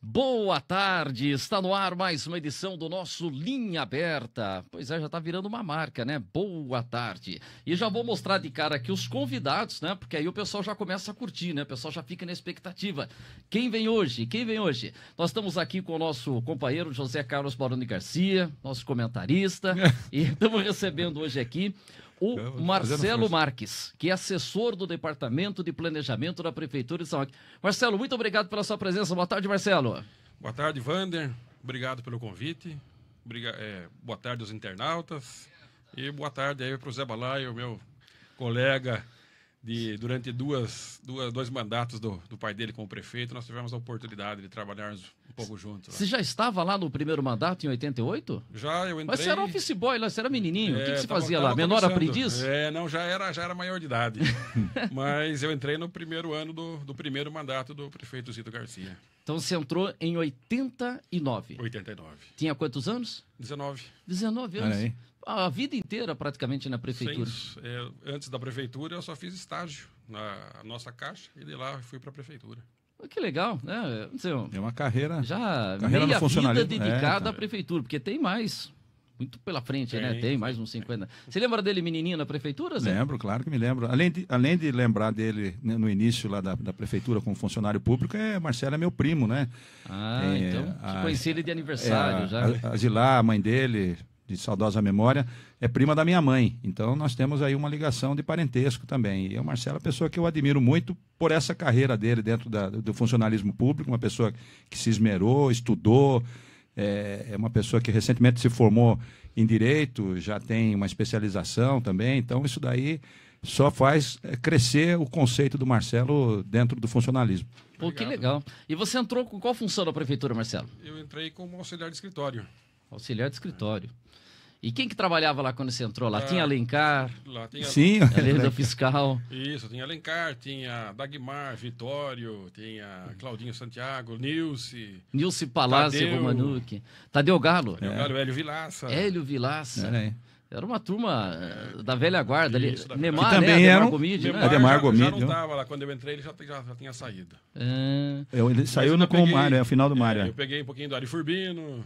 Boa tarde, está no ar mais uma edição do nosso Linha Aberta. Pois é, já está virando uma marca, né? Boa tarde. E já vou mostrar de cara aqui os convidados, né? Porque aí o pessoal já começa a curtir, né? O pessoal já fica na expectativa. Quem vem hoje? Quem vem hoje? Nós estamos aqui com o nosso companheiro José Carlos Baroni Garcia, nosso comentarista, e estamos recebendo hoje aqui o Marcelo Marques, que é assessor do Departamento de Planejamento da Prefeitura de São Roque. Marcelo, muito obrigado pela sua presença. Boa tarde, Marcelo. Boa tarde, Vander. Obrigado pelo convite. Obriga é, boa tarde aos internautas. E boa tarde aí para o Zé Balai, o meu colega de, durante duas, duas, dois mandatos do, do pai dele como prefeito, nós tivemos a oportunidade de trabalharmos um pouco juntos. Você né? já estava lá no primeiro mandato, em 88? Já, eu entrei... Mas você era office boy lá, você era menininho, é, o que, é, que você tava, fazia tava lá? Menor aprendiz? É, não, já era, já era maior de idade. Mas eu entrei no primeiro ano do, do primeiro mandato do prefeito Zito Garcia. Então você entrou em 89? 89. Tinha quantos anos? 19. 19 anos a vida inteira praticamente na prefeitura. Sim, é, antes da prefeitura eu só fiz estágio na nossa caixa e de lá fui para a prefeitura. Que legal, né? então é uma carreira. Já carreira meia vida é, dedicada é, à prefeitura, porque tem mais. Muito pela frente, né? tem, né? Tem mais uns 50. Tem. Você lembra dele menininho na prefeitura, Zé? Lembro, claro que me lembro. Além de, além de lembrar dele né, no início lá da, da, prefeitura como funcionário público, é Marcelo é meu primo, né? Ah, é, então. A, conheci ele de aniversário é, já. A, a Zilá, a mãe dele, de saudosa memória, é prima da minha mãe. Então nós temos aí uma ligação de parentesco também. E o Marcelo é uma pessoa que eu admiro muito por essa carreira dele dentro da, do funcionalismo público, uma pessoa que se esmerou, estudou, é, é uma pessoa que recentemente se formou em direito, já tem uma especialização também. Então isso daí só faz é, crescer o conceito do Marcelo dentro do funcionalismo. Pô, que legal. E você entrou com qual função da prefeitura, Marcelo? Eu entrei como auxiliar de escritório. Auxiliar de escritório. É. E quem que trabalhava lá quando você entrou? Lá, tinha ah, Alencar. Lá tinha, Sim, Alencar. fiscal. Isso, tinha Alencar, tinha Dagmar, Vitório, tinha Claudinho Santiago, Nilce. Nilce Palácio Tadeu, Romanuque. Tadeu Galo. É. Tadeu Galo, é. Hélio Vilaça. Hélio Vilaça. É, Era uma turma eh, da velha guarda ali. Da... Neymar, né? também né? Ademar um... Gomide, né? Gomide. Já, já não estava lá. Quando eu entrei, ele já, já, já tinha saído. É... Eu, ele saiu no, com peguei, o Mário, é o final do é, Mário. É, eu peguei um pouquinho do Ari Furbino.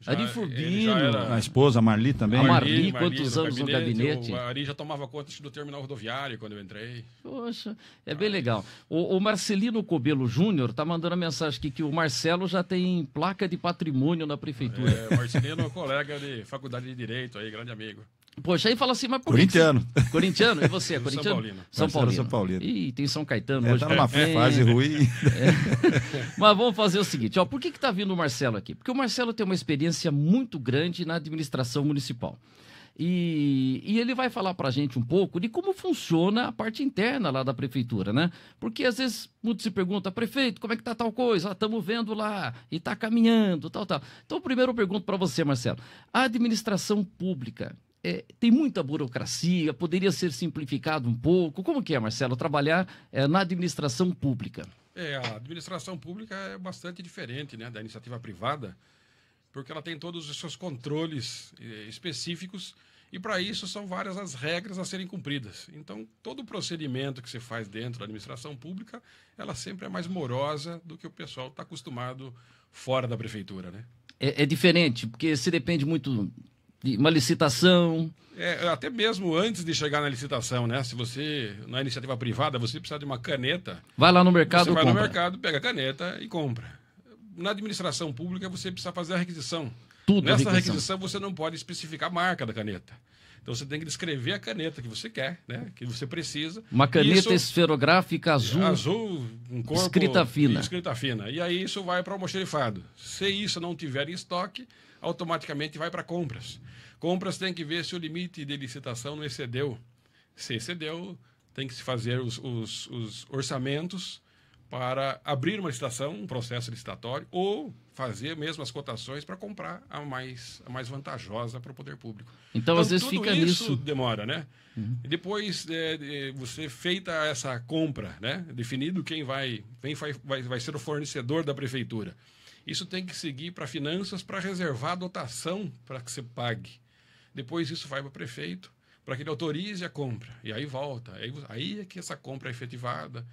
Já, Ari Furbino. Era... A esposa, a Marli também. A Marli, Marli quantos Marli, anos no gabinete? gabinete. O Ari já tomava conta do terminal rodoviário quando eu entrei. Poxa, é ah. bem legal. O, o Marcelino Cobelo Júnior está mandando a mensagem aqui que o Marcelo já tem placa de patrimônio na prefeitura. É, o Marcelino é colega de faculdade de Direito aí, grande amigo. Poxa, aí fala assim, mas por Corintiano. Que... Corintiano, e você? Corintiano? São Paulino. São Paulino. São Ih, tem São Caetano é, hoje. Tá numa é, fase ruim. É. Mas vamos fazer o seguinte, ó, por que que tá vindo o Marcelo aqui? Porque o Marcelo tem uma experiência muito grande na administração municipal. E, e, ele vai falar para a gente um pouco de como funciona a parte interna lá da prefeitura, né? Porque às vezes muitos se pergunta, prefeito, como é que tá tal coisa? Estamos ah, vendo lá e tá caminhando, tal, tal. Então, primeiro eu pergunto para você, Marcelo, a administração pública é, tem muita burocracia, poderia ser simplificado um pouco. Como que é, Marcelo, trabalhar é, na administração pública? É, a administração pública é bastante diferente né, da iniciativa privada, porque ela tem todos os seus controles é, específicos e para isso são várias as regras a serem cumpridas. Então, todo o procedimento que se faz dentro da administração pública, ela sempre é mais morosa do que o pessoal está acostumado fora da prefeitura, né? É, é diferente, porque se depende muito uma licitação. É, até mesmo antes de chegar na licitação, né? Se você, na iniciativa privada, você precisa de uma caneta. Vai lá no mercado Você vai compra. no mercado, pega a caneta e compra. Na administração pública, você precisa fazer a requisição. Tudo Nessa requisição. requisição, você não pode especificar a marca da caneta. Então você tem que descrever a caneta que você quer, né? Que você precisa. Uma caneta isso, esferográfica azul. Azul, um corpo. Escrita fina. Escrita fina. E aí isso vai para o almoxerifado. Se isso não tiver em estoque, automaticamente vai para compras. Compras tem que ver se o limite de licitação não excedeu. Se excedeu, tem que se fazer os, os, os orçamentos para abrir uma licitação, um processo licitatório, ou fazer mesmo as cotações para comprar a mais, a mais vantajosa para o poder público. Então, então às vezes fica isso nisso. demora, né? Uhum. Depois, é, é, você feita essa compra, né? definido quem vai, quem vai, vai, vai ser o fornecedor da prefeitura. Isso tem que seguir para finanças para reservar a dotação para que você pague. Depois isso vai para o prefeito para que ele autorize a compra. E aí volta. Aí, aí é que essa compra é efetivada.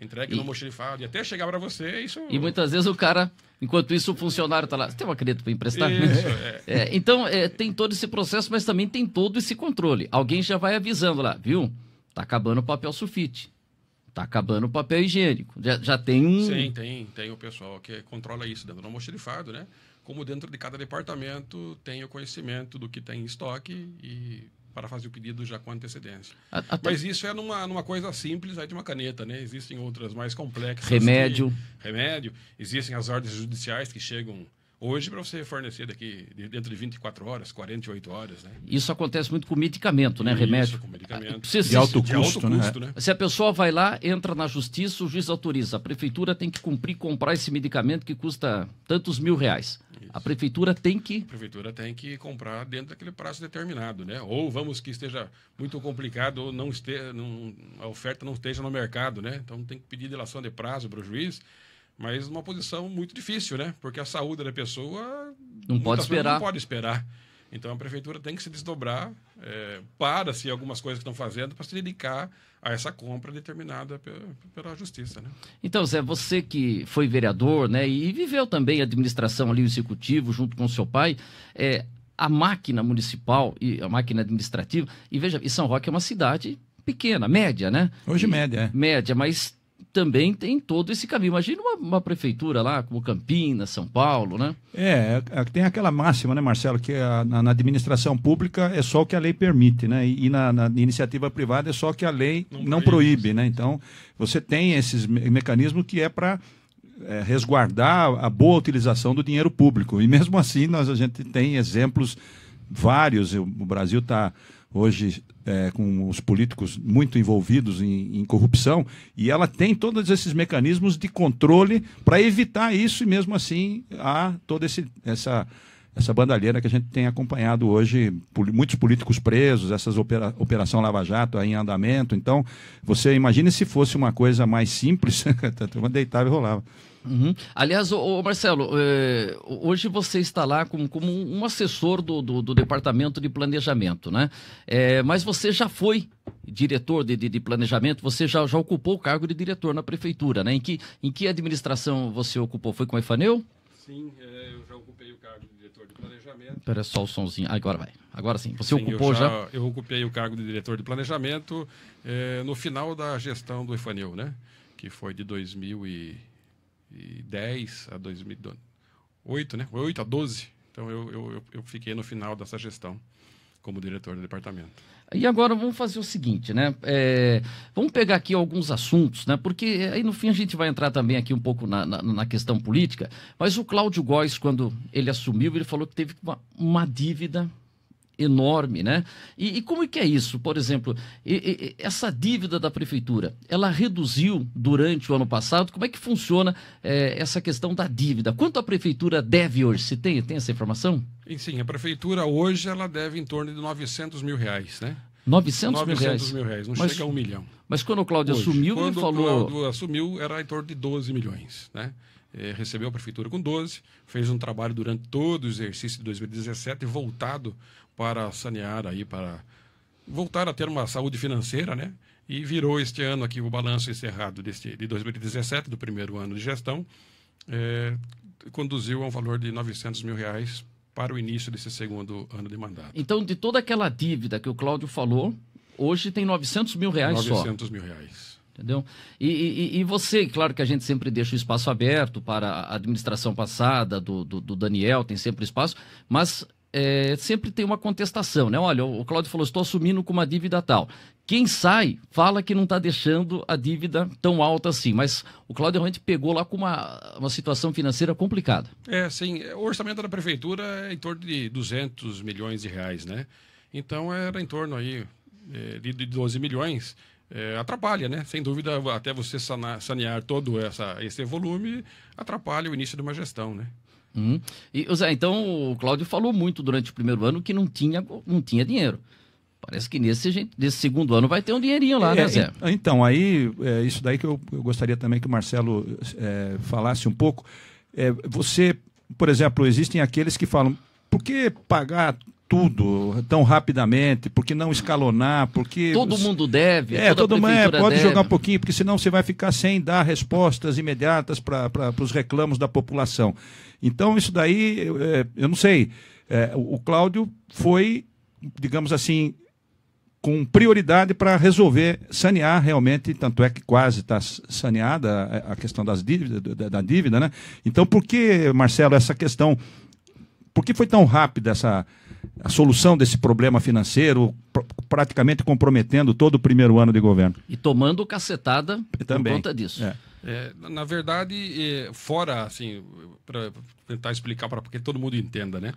Entregue e... no mochilifado e até chegar para você, isso. E muitas vezes o cara, enquanto isso, o funcionário está lá. Você tem uma crédito para emprestar? Isso, é. É, então, é, tem todo esse processo, mas também tem todo esse controle. Alguém já vai avisando lá, viu? Está acabando o papel sulfite. Tá acabando o papel higiênico. Já, já tem um. Sim, tem, tem o pessoal que controla isso dentro do almoxerifado, né? Como dentro de cada departamento tem o conhecimento do que tem em estoque e para fazer o pedido já com antecedência. Até... Mas isso é numa, numa coisa simples aí de uma caneta, né? Existem outras mais complexas. Remédio. Que... remédio. Existem as ordens judiciais que chegam Hoje, para você fornecer daqui dentro de 24 horas, 48 horas, né? Isso acontece muito com medicamento, né? Isso, Remédio. com medicamento. Ah, precisa, de, alto de custo, né? custo né? Se a pessoa vai lá, entra na justiça, o juiz autoriza. A prefeitura tem que cumprir, comprar esse medicamento que custa tantos mil reais. Isso. A prefeitura tem que. A prefeitura tem que comprar dentro daquele prazo determinado, né? Ou vamos que esteja muito complicado, ou não esteja, não, a oferta não esteja no mercado, né? Então tem que pedir delação de prazo para o juiz mas numa posição muito difícil, né? Porque a saúde da pessoa não pode esperar. Não pode esperar. Então a prefeitura tem que se desdobrar é, para se algumas coisas que estão fazendo para se dedicar a essa compra determinada pela justiça, né? Então Zé, você que foi vereador, né, e viveu também a administração ali o executivo junto com seu pai, é, a máquina municipal e a máquina administrativa e veja, e São Roque é uma cidade pequena, média, né? Hoje e, média. É. Média, mas também tem todo esse caminho. Imagina uma, uma, prefeitura lá, como Campinas, São Paulo, né? É, é, é, tem aquela máxima, né, Marcelo, que a, na, na, administração pública é só o que a lei permite, né? E, e na, na, iniciativa privada é só o que a lei não, não proíbe, proíbe, né? Então, você tem esses me mecanismos que é para é, resguardar a boa utilização do dinheiro público. E mesmo assim, nós, a gente tem exemplos vários. O Brasil está hoje é, com os políticos muito envolvidos em, em, corrupção, e ela tem todos esses mecanismos de controle para evitar isso, e mesmo assim há toda esse, essa, essa bandalheira que a gente tem acompanhado hoje, muitos políticos presos, essa opera, Operação Lava Jato aí em andamento. Então, você imagine se fosse uma coisa mais simples, deitava e rolava. Uhum. Aliás, ô, ô Marcelo, é, hoje você está lá como, como um assessor do, do, do, Departamento de Planejamento, né? É, mas você já foi diretor de, de, de, planejamento, você já, já ocupou o cargo de diretor na prefeitura, né? Em que, em que administração você ocupou? Foi com o Ifaneu? Sim, é, eu já ocupei o cargo de diretor de planejamento. Espera só o somzinho. Ah, agora vai. Agora sim. Você sim, ocupou eu já, já, Eu ocupei o cargo de diretor de planejamento no final da gestão do Ifaneu, né? Que foi de 2000 e 2010 a 2008, né? 8 a 12. Então eu, eu, eu fiquei no final dessa gestão como diretor do departamento. E agora vamos fazer o seguinte, né? É, vamos pegar aqui alguns assuntos, né? Porque aí no fim a gente vai entrar também aqui um pouco na, na, na questão política. Mas o Cláudio Góes, quando ele assumiu, ele falou que teve uma, uma dívida enorme, né? E, e, como é que é isso? Por exemplo, e, e, essa dívida da prefeitura, ela reduziu durante o ano passado? Como é que funciona é, essa questão da dívida? Quanto a prefeitura deve hoje? Se tem, tem essa informação? Sim, a prefeitura hoje ela deve em torno de 900 mil reais, né? 900, 900 mil reais? mil reais, não mas, chega a um milhão. Mas quando o Cláudio hoje, assumiu, ele falou... o Cláudio assumiu, era em torno de 12 milhões, né? Eh, recebeu a prefeitura com 12, fez um trabalho durante todo o exercício de 2017 voltado para sanear aí, para voltar a ter uma saúde financeira, né? E virou este ano aqui o balanço encerrado deste, de 2017, do primeiro ano de gestão, é, conduziu a um valor de 900 mil reais para o início desse segundo ano de mandato. Então, de toda aquela dívida que o Cláudio falou, hoje tem 900 mil reais 900 só. 900 mil reais. Entendeu? E, e, e, você, claro que a gente sempre deixa o espaço aberto para a administração passada, do, do, do Daniel, tem sempre espaço, mas é, sempre tem uma contestação, né? Olha, o Cláudio falou, estou assumindo com uma dívida tal. Quem sai fala que não está deixando a dívida tão alta assim, mas o Cláudio realmente pegou lá com uma, uma situação financeira complicada. É, sim. O orçamento da prefeitura é em torno de 200 milhões de reais, né? Então era em torno aí é, de 12 milhões. É, atrapalha, né? Sem dúvida, até você sanar, sanear todo essa, esse volume, atrapalha o início de uma gestão, né? Hum. E, Zé, então o Cláudio falou muito durante o primeiro ano que não tinha, não tinha dinheiro. Parece que nesse, nesse segundo ano vai ter um dinheirinho lá, né, é, né, Zé? Então, aí, é isso daí que eu, eu gostaria também que o Marcelo é, falasse um pouco. É, você, por exemplo, existem aqueles que falam, por que pagar tudo tão rapidamente, porque não escalonar, porque. Todo mundo deve. É, todo mundo é, pode deve. jogar um pouquinho, porque senão você vai ficar sem dar respostas imediatas para os reclamos da população. Então, isso daí, eu é, não sei. É, o Cláudio foi, digamos assim, com prioridade para resolver, sanear realmente, tanto é que quase está saneada a questão das dívidas, da dívida, né? Então, por que, Marcelo, essa questão por que foi tão rápida essa a solução desse problema financeiro, pr praticamente comprometendo todo o primeiro ano de governo? E tomando cacetada Também, por conta disso. É. É, na verdade, é, fora, assim, para tentar explicar para que todo mundo entenda, né?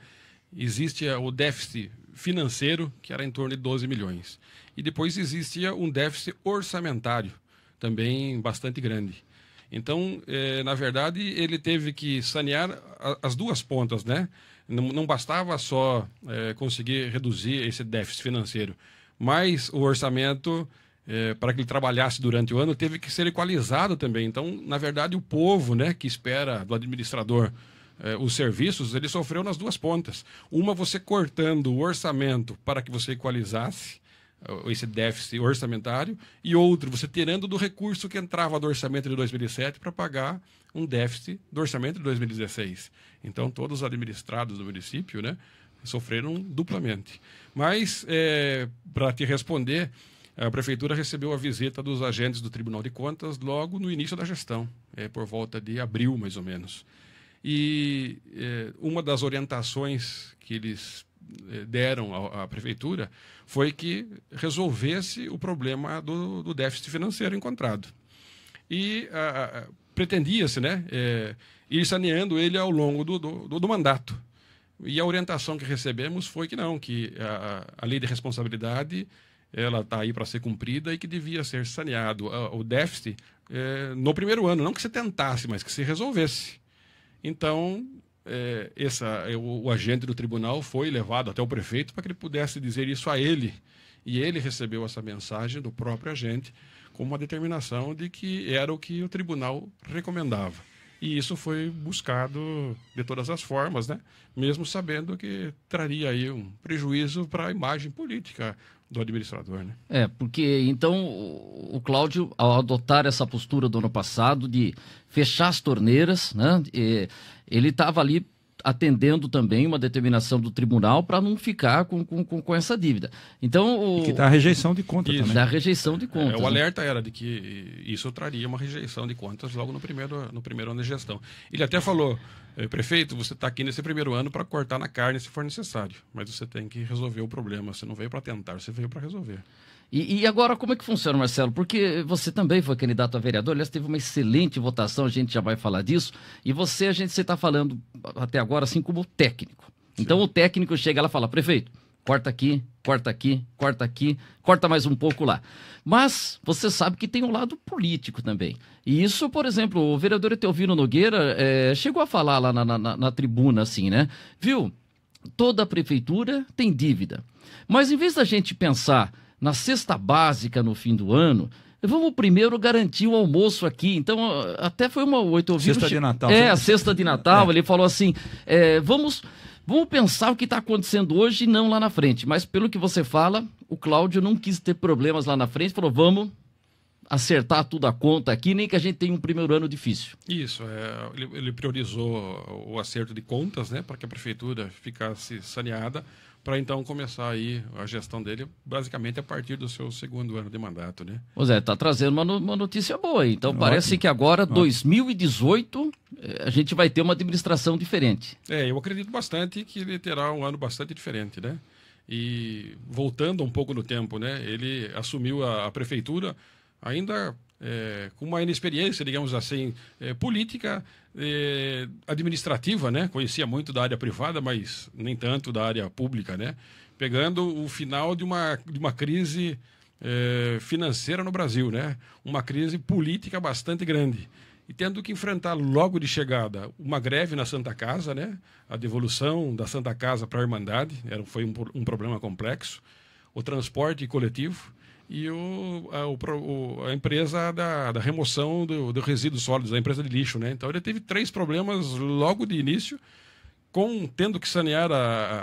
existe é, o déficit financeiro, que era em torno de 12 milhões. E depois existia é, um déficit orçamentário, também bastante grande. Então, eh, na verdade, ele teve que sanear a, as duas pontas, né? Não, não bastava só é, conseguir reduzir esse déficit financeiro, mas o orçamento, é, para que ele trabalhasse durante o ano, teve que ser equalizado também. Então, na verdade, o povo né, que espera do administrador é, os serviços, ele sofreu nas duas pontas. Uma, você cortando o orçamento para que você equalizasse, esse déficit orçamentário, e outro, você tirando do recurso que entrava do orçamento de 2007 para pagar um déficit do orçamento de 2016. Então, todos os administrados do município né, sofreram duplamente. Mas, é, para te responder, a prefeitura recebeu a visita dos agentes do Tribunal de Contas logo no início da gestão, é, por volta de abril, mais ou menos. E é, uma das orientações que eles é, deram à, prefeitura foi que resolvesse o problema do, do déficit financeiro encontrado. E a, a pretendia-se né, é, ir saneando ele ao longo do, do, do, mandato. E a orientação que recebemos foi que não, que a, a lei de responsabilidade ela está aí para ser cumprida e que devia ser saneado o déficit é, no primeiro ano, não que se tentasse, mas que se resolvesse. Então, é, essa, o, o, agente do tribunal foi levado até o prefeito para que ele pudesse dizer isso a ele. E ele recebeu essa mensagem do próprio agente com uma determinação de que era o que o tribunal recomendava. E isso foi buscado de todas as formas, né? mesmo sabendo que traria aí um prejuízo para a imagem política do administrador. Né? É, porque então o Cláudio, ao adotar essa postura do ano passado de fechar as torneiras, né? ele estava ali atendendo também uma determinação do tribunal para não ficar com, com, com, essa dívida. Então, o... E que dá a rejeição de contas isso. também. Dá rejeição de contas. É, o né? alerta né? era de que isso traria uma rejeição de contas logo no primeiro, no primeiro ano de gestão. Ele até falou, eh, prefeito, você está aqui nesse primeiro ano para cortar na carne se for necessário, mas você tem que resolver o problema. Você não veio para tentar, você veio para resolver. E, e, agora, como é que funciona, Marcelo? Porque você também foi candidato a vereador, aliás, teve uma excelente votação, a gente já vai falar disso. E você, a gente você está falando até agora, assim como técnico. Sim. Então o técnico chega lá e fala, prefeito, corta aqui, corta aqui, corta aqui, corta mais um pouco lá. Mas você sabe que tem um lado político também. E isso, por exemplo, o vereador Eteovino Nogueira é, chegou a falar lá na, na, na, tribuna, assim, né? Viu? Toda a prefeitura tem dívida. Mas em vez da gente pensar na cesta básica no fim do ano, vamos primeiro garantir o almoço aqui. Então, até foi uma oito ouvi Sexta de Natal. É, né? a sexta de Natal, é. ele falou assim: é, vamos. Vamos pensar o que está acontecendo hoje e não lá na frente. Mas pelo que você fala, o Cláudio não quis ter problemas lá na frente, falou: vamos acertar tudo a conta aqui, nem que a gente tenha um primeiro ano difícil. Isso, é, ele, ele, priorizou o acerto de contas, né, para que a prefeitura ficasse saneada para então começar aí a gestão dele, basicamente a partir do seu segundo ano de mandato, né? Ô Zé, tá trazendo uma, uma notícia boa. Então Ótimo. parece que agora, Ótimo. 2018, eh, a gente vai ter uma administração diferente. É, eu acredito bastante que ele terá um ano bastante diferente, né? E voltando um pouco no tempo, né? Ele assumiu a, a prefeitura ainda é, com uma inexperiência, digamos assim, é, política eh, administrativa, né? Conhecia muito da área privada, mas nem tanto da área pública, né? Pegando o final de uma, de uma crise eh, financeira no Brasil, né? Uma crise política bastante grande e tendo que enfrentar logo de chegada uma greve na Santa Casa, né? A devolução da Santa Casa para a Irmandade era, foi um, um, problema complexo. O transporte coletivo, e o, a, o, a empresa da, da remoção do, do resíduos sólidos, a empresa de lixo. Né? Então ele teve três problemas logo de início, com tendo que sanear a,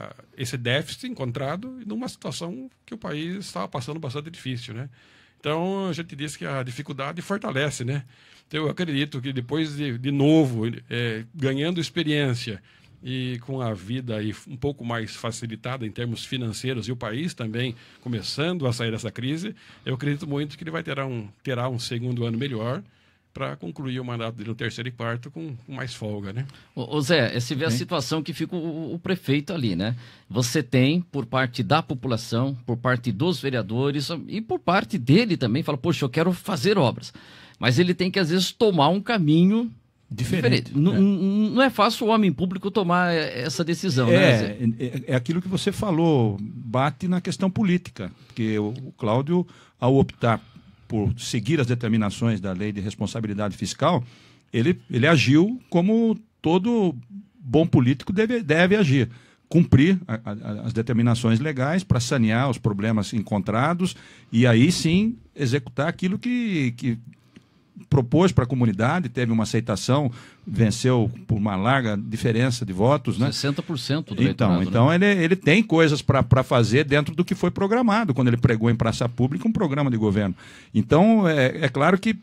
a, esse déficit encontrado numa situação que o país estava passando bastante difícil. Né? Então a gente disse que a dificuldade fortalece. Né? Então eu acredito que depois de, de novo, é, ganhando experiência, e com a vida aí um pouco mais facilitada em termos financeiros e o país também começando a sair dessa crise, eu acredito muito que ele vai ter um, terá um segundo ano melhor para concluir o mandato dele no terceiro e quarto com, com mais folga, né? Ô, ô Zé, você é vê Sim. a situação que fica o, o, prefeito ali, né? Você tem, por parte da população, por parte dos vereadores e por parte dele também, fala, poxa, eu quero fazer obras. Mas ele tem que, às vezes, tomar um caminho diferente. diferente. É. Não é fácil o homem público tomar essa decisão, né, é, né? É, é aquilo que você falou, bate na questão política, porque o, Cláudio, ao optar por seguir as determinações da lei de responsabilidade fiscal, ele, ele agiu como todo bom político deve, deve agir. Cumprir a, a, as determinações legais para sanear os problemas encontrados e aí sim executar aquilo que, que propôs para a comunidade, teve uma aceitação, venceu por uma larga diferença de votos, né? 60% do Então, então né? ele, ele tem coisas para fazer dentro do que foi programado, quando ele pregou em praça pública um programa de governo. Então, é, é claro que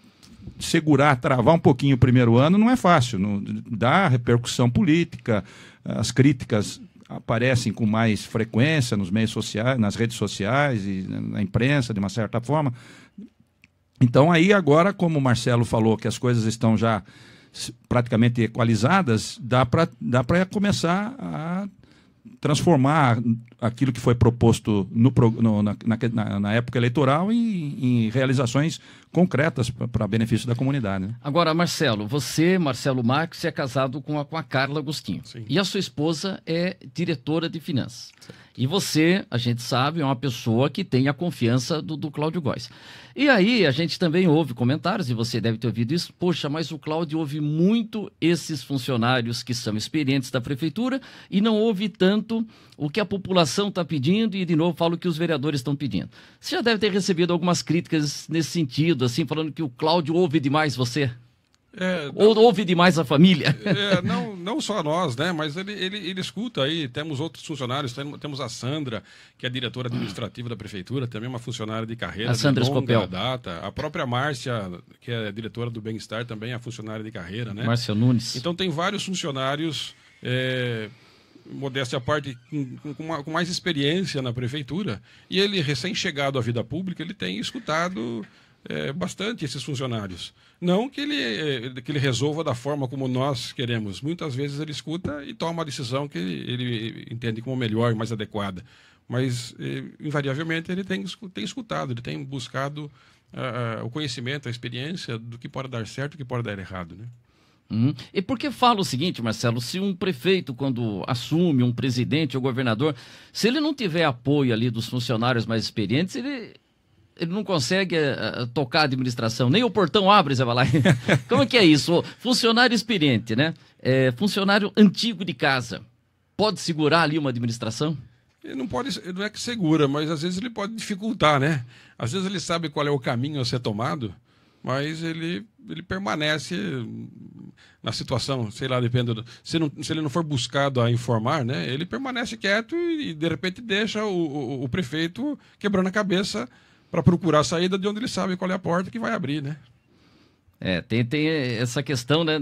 segurar, travar um pouquinho o primeiro ano não é fácil, não, dá repercussão política, as críticas aparecem com mais frequência nos meios sociais, nas redes sociais e na imprensa, de uma certa forma. Então, aí agora, como o Marcelo falou, que as coisas estão já praticamente equalizadas, dá para dá começar a transformar aquilo que foi proposto no, no, na, na, na, época eleitoral em, em realizações concretas para benefício da comunidade. Né? Agora, Marcelo, você, Marcelo Marques, é casado com a, com a Carla Agostinho. Sim. E a sua esposa é diretora de finanças. Sim. E você, a gente sabe, é uma pessoa que tem a confiança do, do Cláudio Góes. E aí, a gente também ouve comentários, e você deve ter ouvido isso. Poxa, mas o Cláudio ouve muito esses funcionários que são experientes da prefeitura e não ouve tanto o que a população está pedindo, e de novo falo que os vereadores estão pedindo. Você já deve ter recebido algumas críticas nesse sentido, assim, falando que o Cláudio ouve demais você. É, Ou ouve demais a família? É, não, não só nós, né? Mas ele, ele, ele escuta aí. Temos outros funcionários, temos a Sandra, que é diretora administrativa da prefeitura, também uma funcionária de carreira a Sandra de longa Escopel. data. A própria Márcia, que é diretora do Bem-Estar, também é funcionária de carreira, né? Márcia Nunes. Então tem vários funcionários. É modéstia à parte, com, com, com, mais experiência na prefeitura, e ele, recém-chegado à vida pública, ele tem escutado é, bastante esses funcionários. Não que ele, é, que ele resolva da forma como nós queremos. Muitas vezes ele escuta e toma a decisão que ele, ele entende como melhor, mais adequada. Mas, é, invariavelmente, ele tem, tem escutado, ele tem buscado uh, o conhecimento, a experiência do que pode dar certo e o que pode dar errado. Né? Hum. E por que falo o seguinte, Marcelo? Se um prefeito, quando assume um presidente ou governador, se ele não tiver apoio ali dos funcionários mais experientes, ele, ele não consegue uh, tocar a administração, nem o portão abre, Zé Balai. Como é que é isso? Funcionário experiente, né? É, funcionário antigo de casa, pode segurar ali uma administração? Ele não pode, não é que segura, mas às vezes ele pode dificultar, né? Às vezes ele sabe qual é o caminho a ser tomado, mas ele, ele permanece na situação, sei lá, depende do, se, não, se ele não for buscado a informar, né? Ele permanece quieto e, de repente deixa o, o, o prefeito quebrando a cabeça para procurar a saída de onde ele sabe qual é a porta que vai abrir, né? É, tem, tem essa questão, né?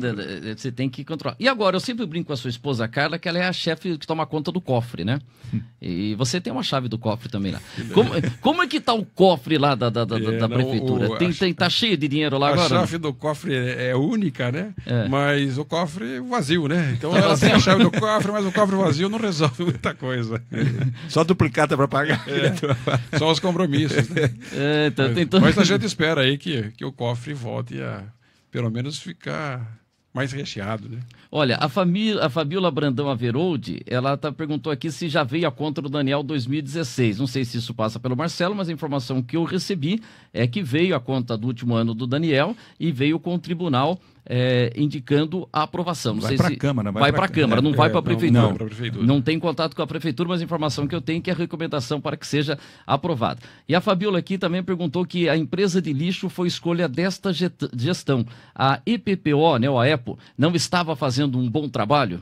Você tem que controlar. E agora, eu sempre brinco com a sua esposa Carla, que ela é a chefe que toma conta do cofre, né? E você tem uma chave do cofre também lá. Como, como é que tá o cofre lá da, da, da, é, da prefeitura? o, tem, tem, tá cheio de dinheiro lá a agora? A chave do cofre é, é única, né? É. Mas o cofre vazio, né? Então tá ela tem a chave do cofre, mas o cofre vazio não resolve muita coisa. Só duplicata para pagar. É, só os compromissos, né? É, então, mas, então... mas a gente espera aí que, que o cofre volte a pelo menos ficar mais recheado, né? Olha, a, família, a Fabiola Brandão Averoldi, ela tá, perguntou aqui se já veio a conta do Daniel 2016. Não sei se isso passa pelo Marcelo, mas a informação que eu recebi é que veio a conta do último ano do Daniel e veio com o tribunal é, indicando a aprovação. Não vai para a Câmara. Vai, vai para a Câmara, não é, vai para a Prefeitura. Não, não, prefeitura. não tem contato com a Prefeitura, mas a informação que eu tenho é que é a recomendação para que seja aprovado. E a Fabiola aqui também perguntou que a empresa de lixo foi escolha desta gestão. A EPPO, né, a EPO, não estava fazendo um bom trabalho?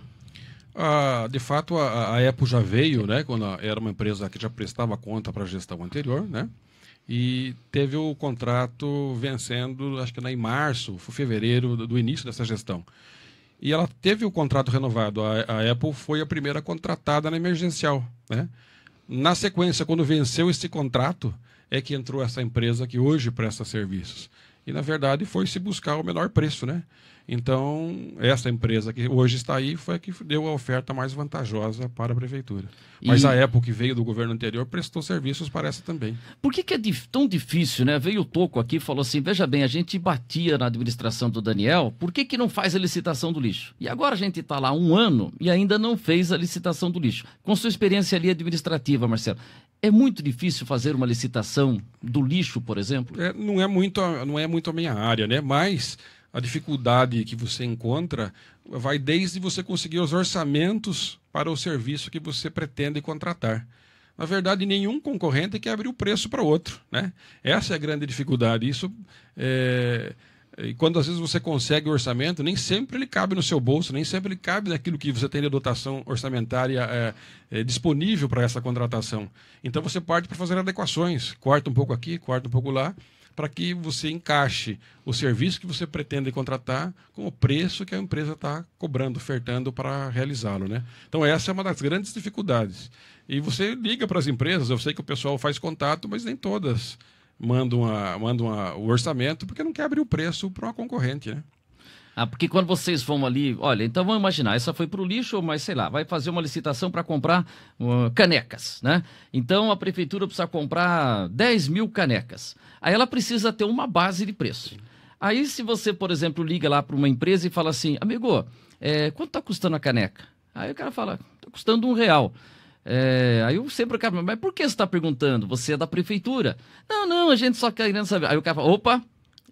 Ah, de fato, a, a EPO já veio, né, quando era uma empresa que já prestava conta para a gestão anterior, né? e teve o contrato vencendo, acho que em março, fevereiro do início dessa gestão. E ela teve o contrato renovado. A, a Apple foi a primeira contratada na emergencial. Né? Na sequência, quando venceu esse contrato, é que entrou essa empresa que hoje presta serviços. E, na verdade, foi se buscar o menor preço, né? Então, essa empresa que hoje está aí foi a que deu a oferta mais vantajosa para a prefeitura. Mas e... a época que veio do governo anterior prestou serviços para essa também. Por que, que é tão difícil, né? Veio o Toco aqui e falou assim: veja bem, a gente batia na administração do Daniel, por que, que não faz a licitação do lixo? E agora a gente está lá um ano e ainda não fez a licitação do lixo. Com sua experiência ali administrativa, Marcelo, é muito difícil fazer uma licitação do lixo, por exemplo? É, não, é muito, não é muito a minha área, né? Mas a dificuldade que você encontra vai desde você conseguir os orçamentos para o serviço que você pretende contratar. Na verdade, nenhum concorrente quer abrir o preço para outro. Né? Essa é a grande dificuldade. Isso é... E quando às vezes você consegue o orçamento, nem sempre ele cabe no seu bolso, nem sempre ele cabe naquilo que você tem de dotação orçamentária é, é, disponível para essa contratação. Então você parte para fazer adequações, corta um pouco aqui, corta um pouco lá, para que você encaixe o serviço que você pretende contratar com o preço que a empresa está cobrando, ofertando para realizá-lo. Né? Então, essa é uma das grandes dificuldades. E você liga para as empresas, eu sei que o pessoal faz contato, mas nem todas mandam, a, mandam a, o orçamento porque não quer abrir o preço para uma concorrente. Né? Ah, porque quando vocês vão ali, olha, então vamos imaginar, essa foi para o lixo, mas sei lá, vai fazer uma licitação para comprar uh, canecas, né? Então a prefeitura precisa comprar 10 mil canecas. Aí ela precisa ter uma base de preço. Aí se você, por exemplo, liga lá para uma empresa e fala assim, amigo, é, quanto está custando a caneca? Aí o cara fala, está custando um real. É, aí eu sempre acabo, mas por que você está perguntando? Você é da prefeitura? Não, não, a gente só quer saber. Aí o cara fala, opa,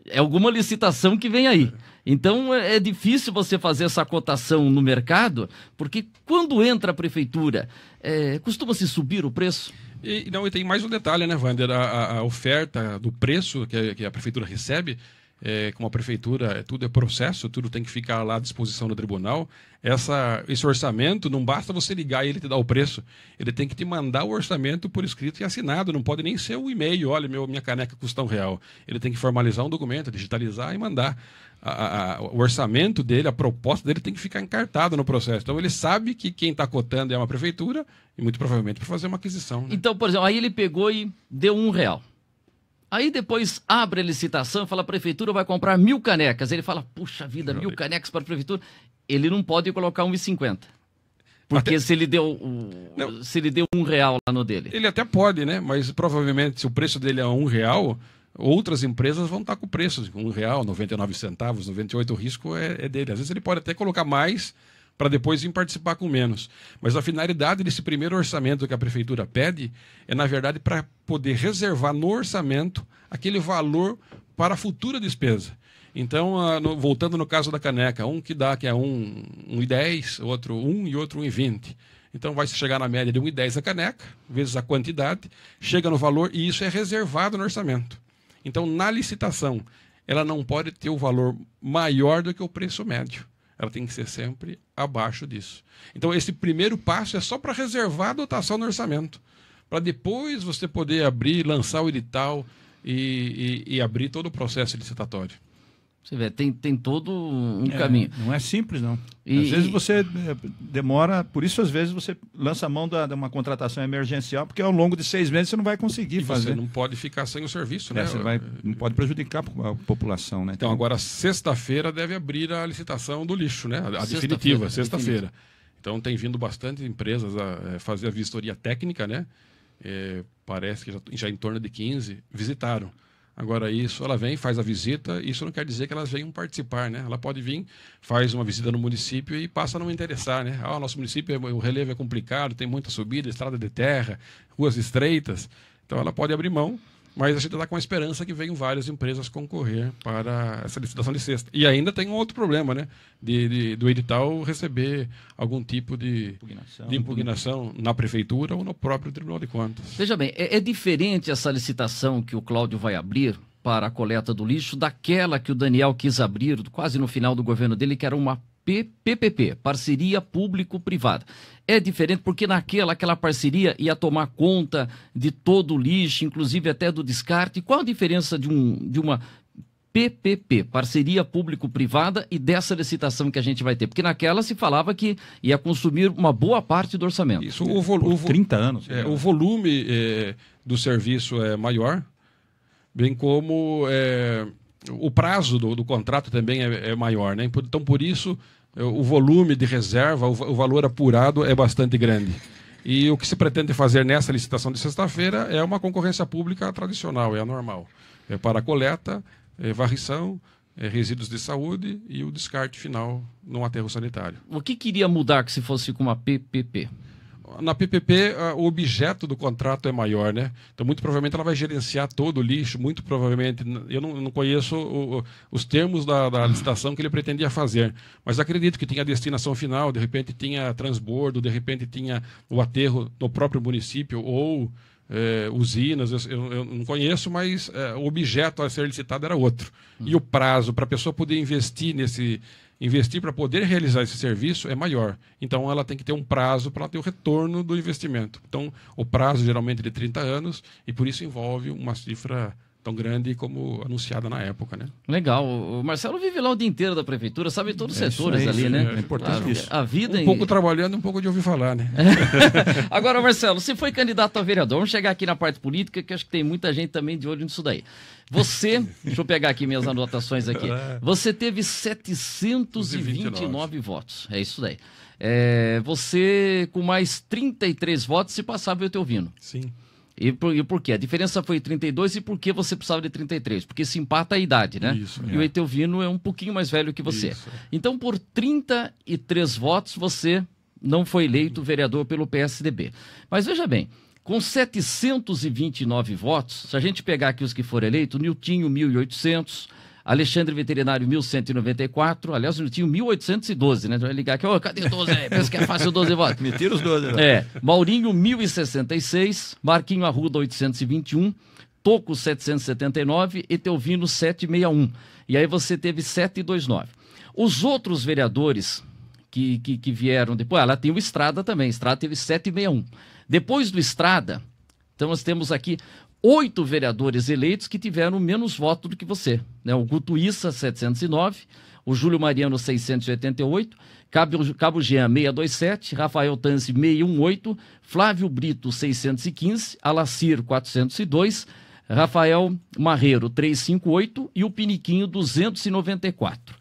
é alguma licitação que vem aí. Então é, é difícil você fazer essa cotação no mercado, porque quando entra a prefeitura, é, costuma-se subir o preço? E, não, e tem mais um detalhe, né, Wander? A, a, a oferta do preço que a, que a prefeitura recebe é, com a prefeitura, é, tudo é processo, tudo tem que ficar lá à disposição do tribunal. Essa, esse orçamento, não basta você ligar e ele te dar o preço, ele tem que te mandar o orçamento por escrito e assinado, não pode nem ser o um e-mail, olha, meu, minha caneca custa um real. Ele tem que formalizar um documento, digitalizar e mandar. A, a, o orçamento dele, a proposta dele tem que ficar encartado no processo. Então ele sabe que quem está cotando é uma prefeitura e muito provavelmente para fazer uma aquisição. Né? Então, por exemplo, aí ele pegou e deu um real. Aí depois abre a licitação e fala: a prefeitura vai comprar mil canecas. Ele fala: puxa vida, mil canecas para a prefeitura. Ele não pode colocar 1,50. Porque até... se ele deu se ele deu um real lá no dele. Ele até pode, né? Mas provavelmente se o preço dele é um real, outras empresas vão estar com preços um real, 99 centavos, 98, o risco é, é dele. Às vezes ele pode até colocar mais para depois vir participar com menos. Mas a finalidade desse primeiro orçamento que a prefeitura pede é, na verdade, para poder reservar no orçamento aquele valor para a futura despesa. Então, ah, voltando no caso da caneca, um que dá que é 1,10, um, um outro 1 um, e outro 1,20. Então vai chegar na média de 1,10 a caneca, vezes a quantidade, chega no valor e isso é reservado no orçamento. Então, na licitação, ela não pode ter o valor maior do que o preço médio. Ela tem que ser sempre abaixo disso. Então, esse primeiro passo é só para reservar a dotação no orçamento, para depois você poder abrir, lançar o edital e, e, e abrir todo o processo licitatório. Você vê, tem, tem todo um é, caminho. Não é simples, não. E, às vezes você eh, demora, por isso às vezes você lança a mão da, de uma contratação emergencial, porque ao longo de seis meses você não vai conseguir fazer. Você não pode ficar sem o serviço, é, né? Você vai, eh, não pode prejudicar a população, né? Então, agora sexta-feira deve abrir a licitação do lixo, né? A, a sexta definitiva, sexta-feira. Então tem vindo bastante empresas a, a eh, fazer a vistoria técnica, né? É, parece que já, já em torno de 15 visitaram. Agora, isso, ela vem, faz a visita, isso não quer dizer que elas venham participar, né? Ela pode vir, faz uma visita no município e passa a não interessar, né? Ah, nosso município, é, o relevo é complicado, tem muita subida, estrada de terra, ruas estreitas. Então, ela pode abrir mão mas a gente está com a esperança que venham várias empresas concorrer para essa licitação de cesta. E ainda tem um outro problema, né? De, de do edital receber algum tipo de impugnação, de impugnação na prefeitura ou no próprio Tribunal de Contas. Veja bem, é, é diferente essa licitação que o Cláudio vai abrir para a coleta do lixo daquela que o Daniel quis abrir quase no final do governo dele, que era uma PPP, parceria público-privada. É diferente porque naquela aquela parceria ia tomar conta de todo o lixo, inclusive até do descarte. Qual a diferença de, um, de uma PPP, parceria público-privada, e dessa licitação que a gente vai ter? Porque naquela se falava que ia consumir uma boa parte do orçamento. Isso, o, volume 30 anos. É, né? o volume é, do serviço é maior, bem como é, o prazo do, do contrato também é, é, maior, né? Então, por isso, o volume de reserva, o, o valor apurado é bastante grande. E o que se pretende fazer nessa licitação de sexta-feira é uma concorrência pública tradicional, é a normal. É para coleta, é varrição, é resíduos de saúde e o descarte final no aterro sanitário. O que queria mudar que se fosse com uma PPP? na PPP, o objeto do contrato é maior, né? Então, muito provavelmente, ela vai gerenciar todo o lixo, muito provavelmente. Eu não, não conheço o, os termos da, da, licitação que ele pretendia fazer, mas acredito que tinha destinação final, de repente tinha transbordo, de repente tinha o aterro no próprio município ou é, usinas, eu, eu, não conheço, mas é, o objeto a ser licitado era outro. E o prazo para a pessoa poder investir nesse investir para poder realizar esse serviço é maior. Então, ela tem que ter um prazo para ter o retorno do investimento. Então, o prazo geralmente é de 30 anos e por isso envolve uma cifra tão grande como anunciada na época, né? Legal. O Marcelo vive lá o dia inteiro da prefeitura, sabe todos os é, setores isso, ali, é né? É importante isso. A vida um em... pouco trabalhando, um pouco de ouvir falar, né? Agora, Marcelo, você foi candidato a vereador. Vamos chegar aqui na parte política, que acho que tem muita gente também de olho nisso daí. Você, deixa eu pegar aqui minhas anotações aqui. É. Você teve 729 votos. É isso daí. É, você com mais 33 votos se passava eu te ouvindo. Sim. E por, e por quê? A diferença foi 32 e por que você precisava de 33? Porque se empata a idade, né? Isso, e é. o Etelvino é um pouquinho mais velho que você. Isso. Então, por 33 votos, você não foi eleito vereador pelo PSDB. Mas veja bem, com 729 votos, se a gente pegar aqui os que foram eleitos, Niltinho 1.800, Alexandre Veterinário 1194, aliás, eu tinha 1812, né? Vai ligar aqui, ô, oh, cadê 12 aí? Pensa que é fácil 12 votos. Me tira os 12, né? É. Maurinho 1066, Marquinho Arruda 821. Toco 779 e Teovino 761. E aí você teve 729. Os outros vereadores que, que, que vieram depois, ela ah, tem o Estrada também, Estrada teve 761. Depois do Estrada, então nós temos aqui oito vereadores eleitos que tiveram menos voto do que você. Né? O Guto Issa, 709, o Júlio Mariano, 688, Cabo, Cabo Jean, 627, Rafael Tanzi, 618, Flávio Brito, 615, Alacir, 402, Rafael Marreiro, 358 e o Piniquinho, 294.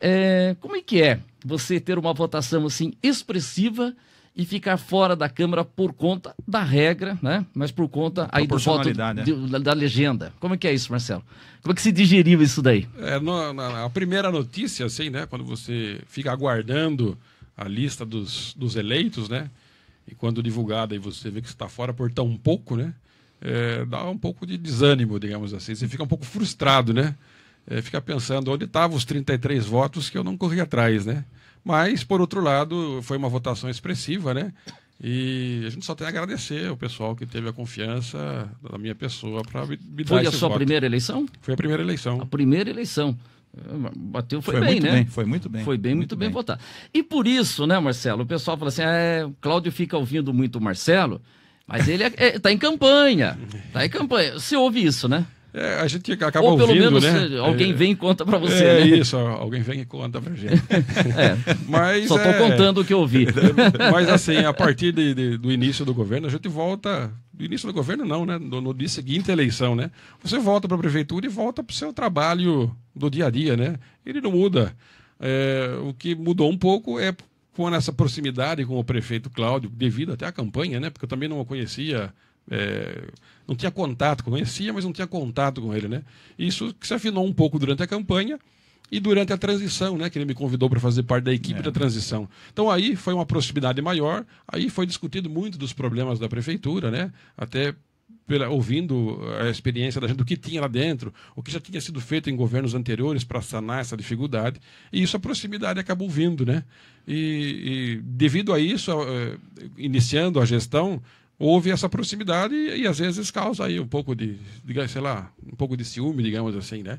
É, como é que é você ter uma votação assim expressiva e ficar fora da Câmara por conta da regra, né? Mas por conta aí do voto né? da, da, legenda. Como é que é isso, Marcelo? Como é que se digeriu isso daí? É, no, na, a primeira notícia, assim, né? Quando você fica aguardando a lista dos, dos eleitos, né? E quando divulgada e você vê que está fora por tão pouco, né? É, dá um pouco de desânimo, digamos assim. Você fica um pouco frustrado, né? É, fica pensando onde estavam os 33 votos que eu não corri atrás, né? Mas, por outro lado, foi uma votação expressiva, né? E a gente só tem a agradecer o pessoal que teve a confiança da minha pessoa para me dar Foi a sua voto. primeira eleição? Foi a primeira eleição. A primeira eleição. Bateu, foi, foi bem, né? Bem, foi muito bem. Foi bem, muito, muito bem, bem votar. E por isso, né, Marcelo? O pessoal fala assim: ah, é, Cláudio fica ouvindo muito o Marcelo, mas ele está é, é, tá em campanha. Está em campanha. Você ouve isso, né? É, a gente acaba Ou pelo ouvindo, menos né? Alguém é. vem e conta para você. É né? isso, alguém vem e conta para gente. é, mas, só estou é... contando o que eu ouvi. mas assim, a partir de, de, do início do governo, a gente volta. Do início do governo, não, né? No, no dia seguinte à eleição, né? Você volta para a prefeitura e volta para o seu trabalho do dia a dia, né? Ele não muda. É, o que mudou um pouco é com essa proximidade com o prefeito Cláudio, devido até à campanha, né? Porque eu também não o conhecia é, não tinha contato, conhecia, mas não tinha contato com ele, né? Isso que se afinou um pouco durante a campanha e durante a transição, né? Que ele me convidou para fazer parte da equipe é. da transição. Então aí foi uma proximidade maior, aí foi discutido muito dos problemas da prefeitura, né? Até pela, ouvindo a experiência da gente, do que tinha lá dentro, o que já tinha sido feito em governos anteriores para sanar essa dificuldade, e isso a proximidade acabou vindo, né? E, e devido a isso, é, iniciando a gestão, houve essa proximidade e, e, às vezes causa aí um pouco de, digamos, sei lá, um pouco de ciúme, digamos assim, né?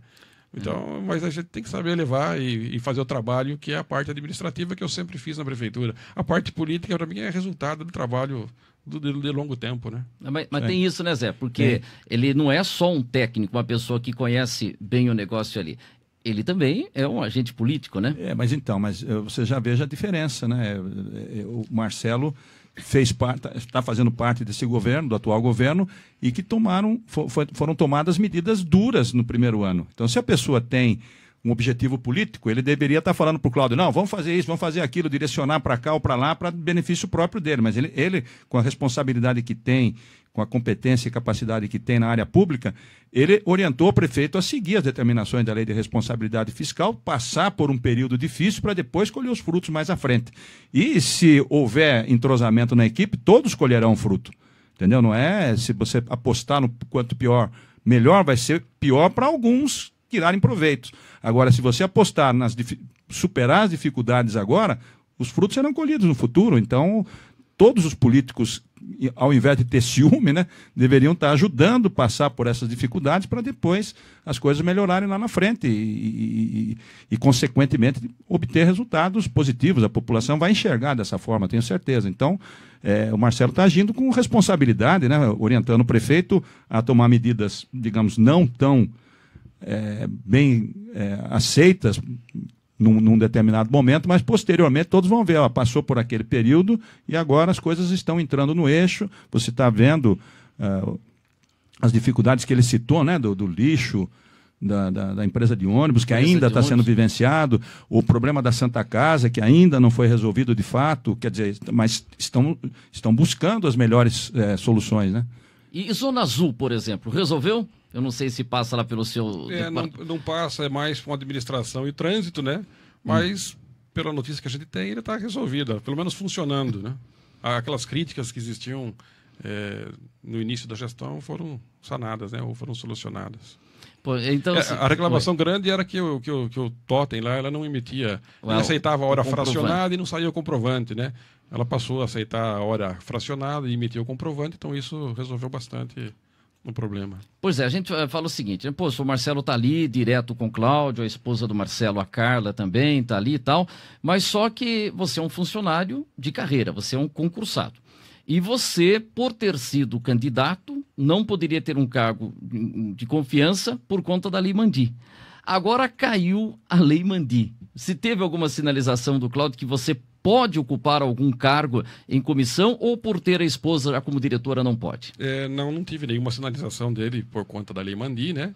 Então, mas a gente tem que saber levar e, e, fazer o trabalho que é a parte administrativa que eu sempre fiz na prefeitura. A parte política, para mim, é resultado do trabalho do, de, de longo tempo, né? Ah, mas, mas é. tem isso, né, Zé? Porque é. ele não é só um técnico, uma pessoa que conhece bem o negócio ali ele também é um agente político, né? É, mas então, mas eh, você já veja a diferença, né? Eh, eh, o Marcelo fez parte, está tá fazendo parte desse governo, do atual governo, e que tomaram, for, foram tomadas medidas duras no primeiro ano. Então, se a pessoa tem um objetivo político, ele deveria estar tá falando para o Cláudio, não, vamos fazer isso, vamos fazer aquilo, direcionar para cá ou para lá, para benefício próprio dele. Mas ele, ele, com a responsabilidade que tem, com a competência e capacidade que tem na área pública, ele orientou o prefeito a seguir as determinações da lei de responsabilidade fiscal, passar por um período difícil para depois colher os frutos mais à frente. E se houver entrosamento na equipe, todos colherão fruto. Entendeu? Não é se você apostar no quanto pior, melhor vai ser pior para alguns tirarem proveitos. Agora, se você apostar nas superar as dificuldades agora, os frutos serão colhidos no futuro. Então, todos os políticos, ao invés de ter ciúme, né, deveriam estar ajudando passar por essas dificuldades para depois as coisas melhorarem lá na frente e, e, e, e, consequentemente, obter resultados positivos. A população vai enxergar dessa forma, tenho certeza. Então, é, o Marcelo está agindo com responsabilidade, né, orientando o prefeito a tomar medidas, digamos, não tão é, bem é, aceitas num, num, determinado momento, mas posteriormente todos vão ver, ó, passou por aquele período e agora as coisas estão entrando no eixo, você está vendo uh, as dificuldades que ele citou, né, do, do lixo, da, da, da, empresa de ônibus, que ainda está sendo vivenciado, o problema da Santa Casa, que ainda não foi resolvido de fato, quer dizer, mas estão, estão buscando as melhores é, soluções, né? E Zona Azul, por exemplo, resolveu? Eu não sei se passa lá pelo seu. É, não, não, passa, é mais com administração e trânsito, né? Mas, hum. pela notícia que a gente tem, ele está resolvido, pelo menos funcionando, né? Aquelas críticas que existiam é, no início da gestão foram sanadas, né? Ou foram solucionadas. Pô, então, é, assim, a reclamação ué. grande era que o, que, o, que o Totem lá ela não emitia, Uau, não aceitava a hora fracionada e não saía o comprovante, né? Ela passou a aceitar a hora fracionada e emitiu o comprovante, então isso resolveu bastante no problema. Pois é, a gente eh, fala o seguinte, né? Pô, o Marcelo tá ali direto com o Cláudio, a esposa do Marcelo, a Carla também tá ali e tal, mas só que você é um funcionário de carreira, você é um concursado. E você, por ter sido candidato, não poderia ter um cargo hum, hum, de confiança por conta da Lei Mandi. Agora caiu a Lei Mandi. Se teve alguma sinalização do Cláudio que você pode ocupar algum cargo em comissão ou por ter a esposa já como diretora não pode? É, não, não tive nenhuma sinalização dele por conta da Lei Mandi, né?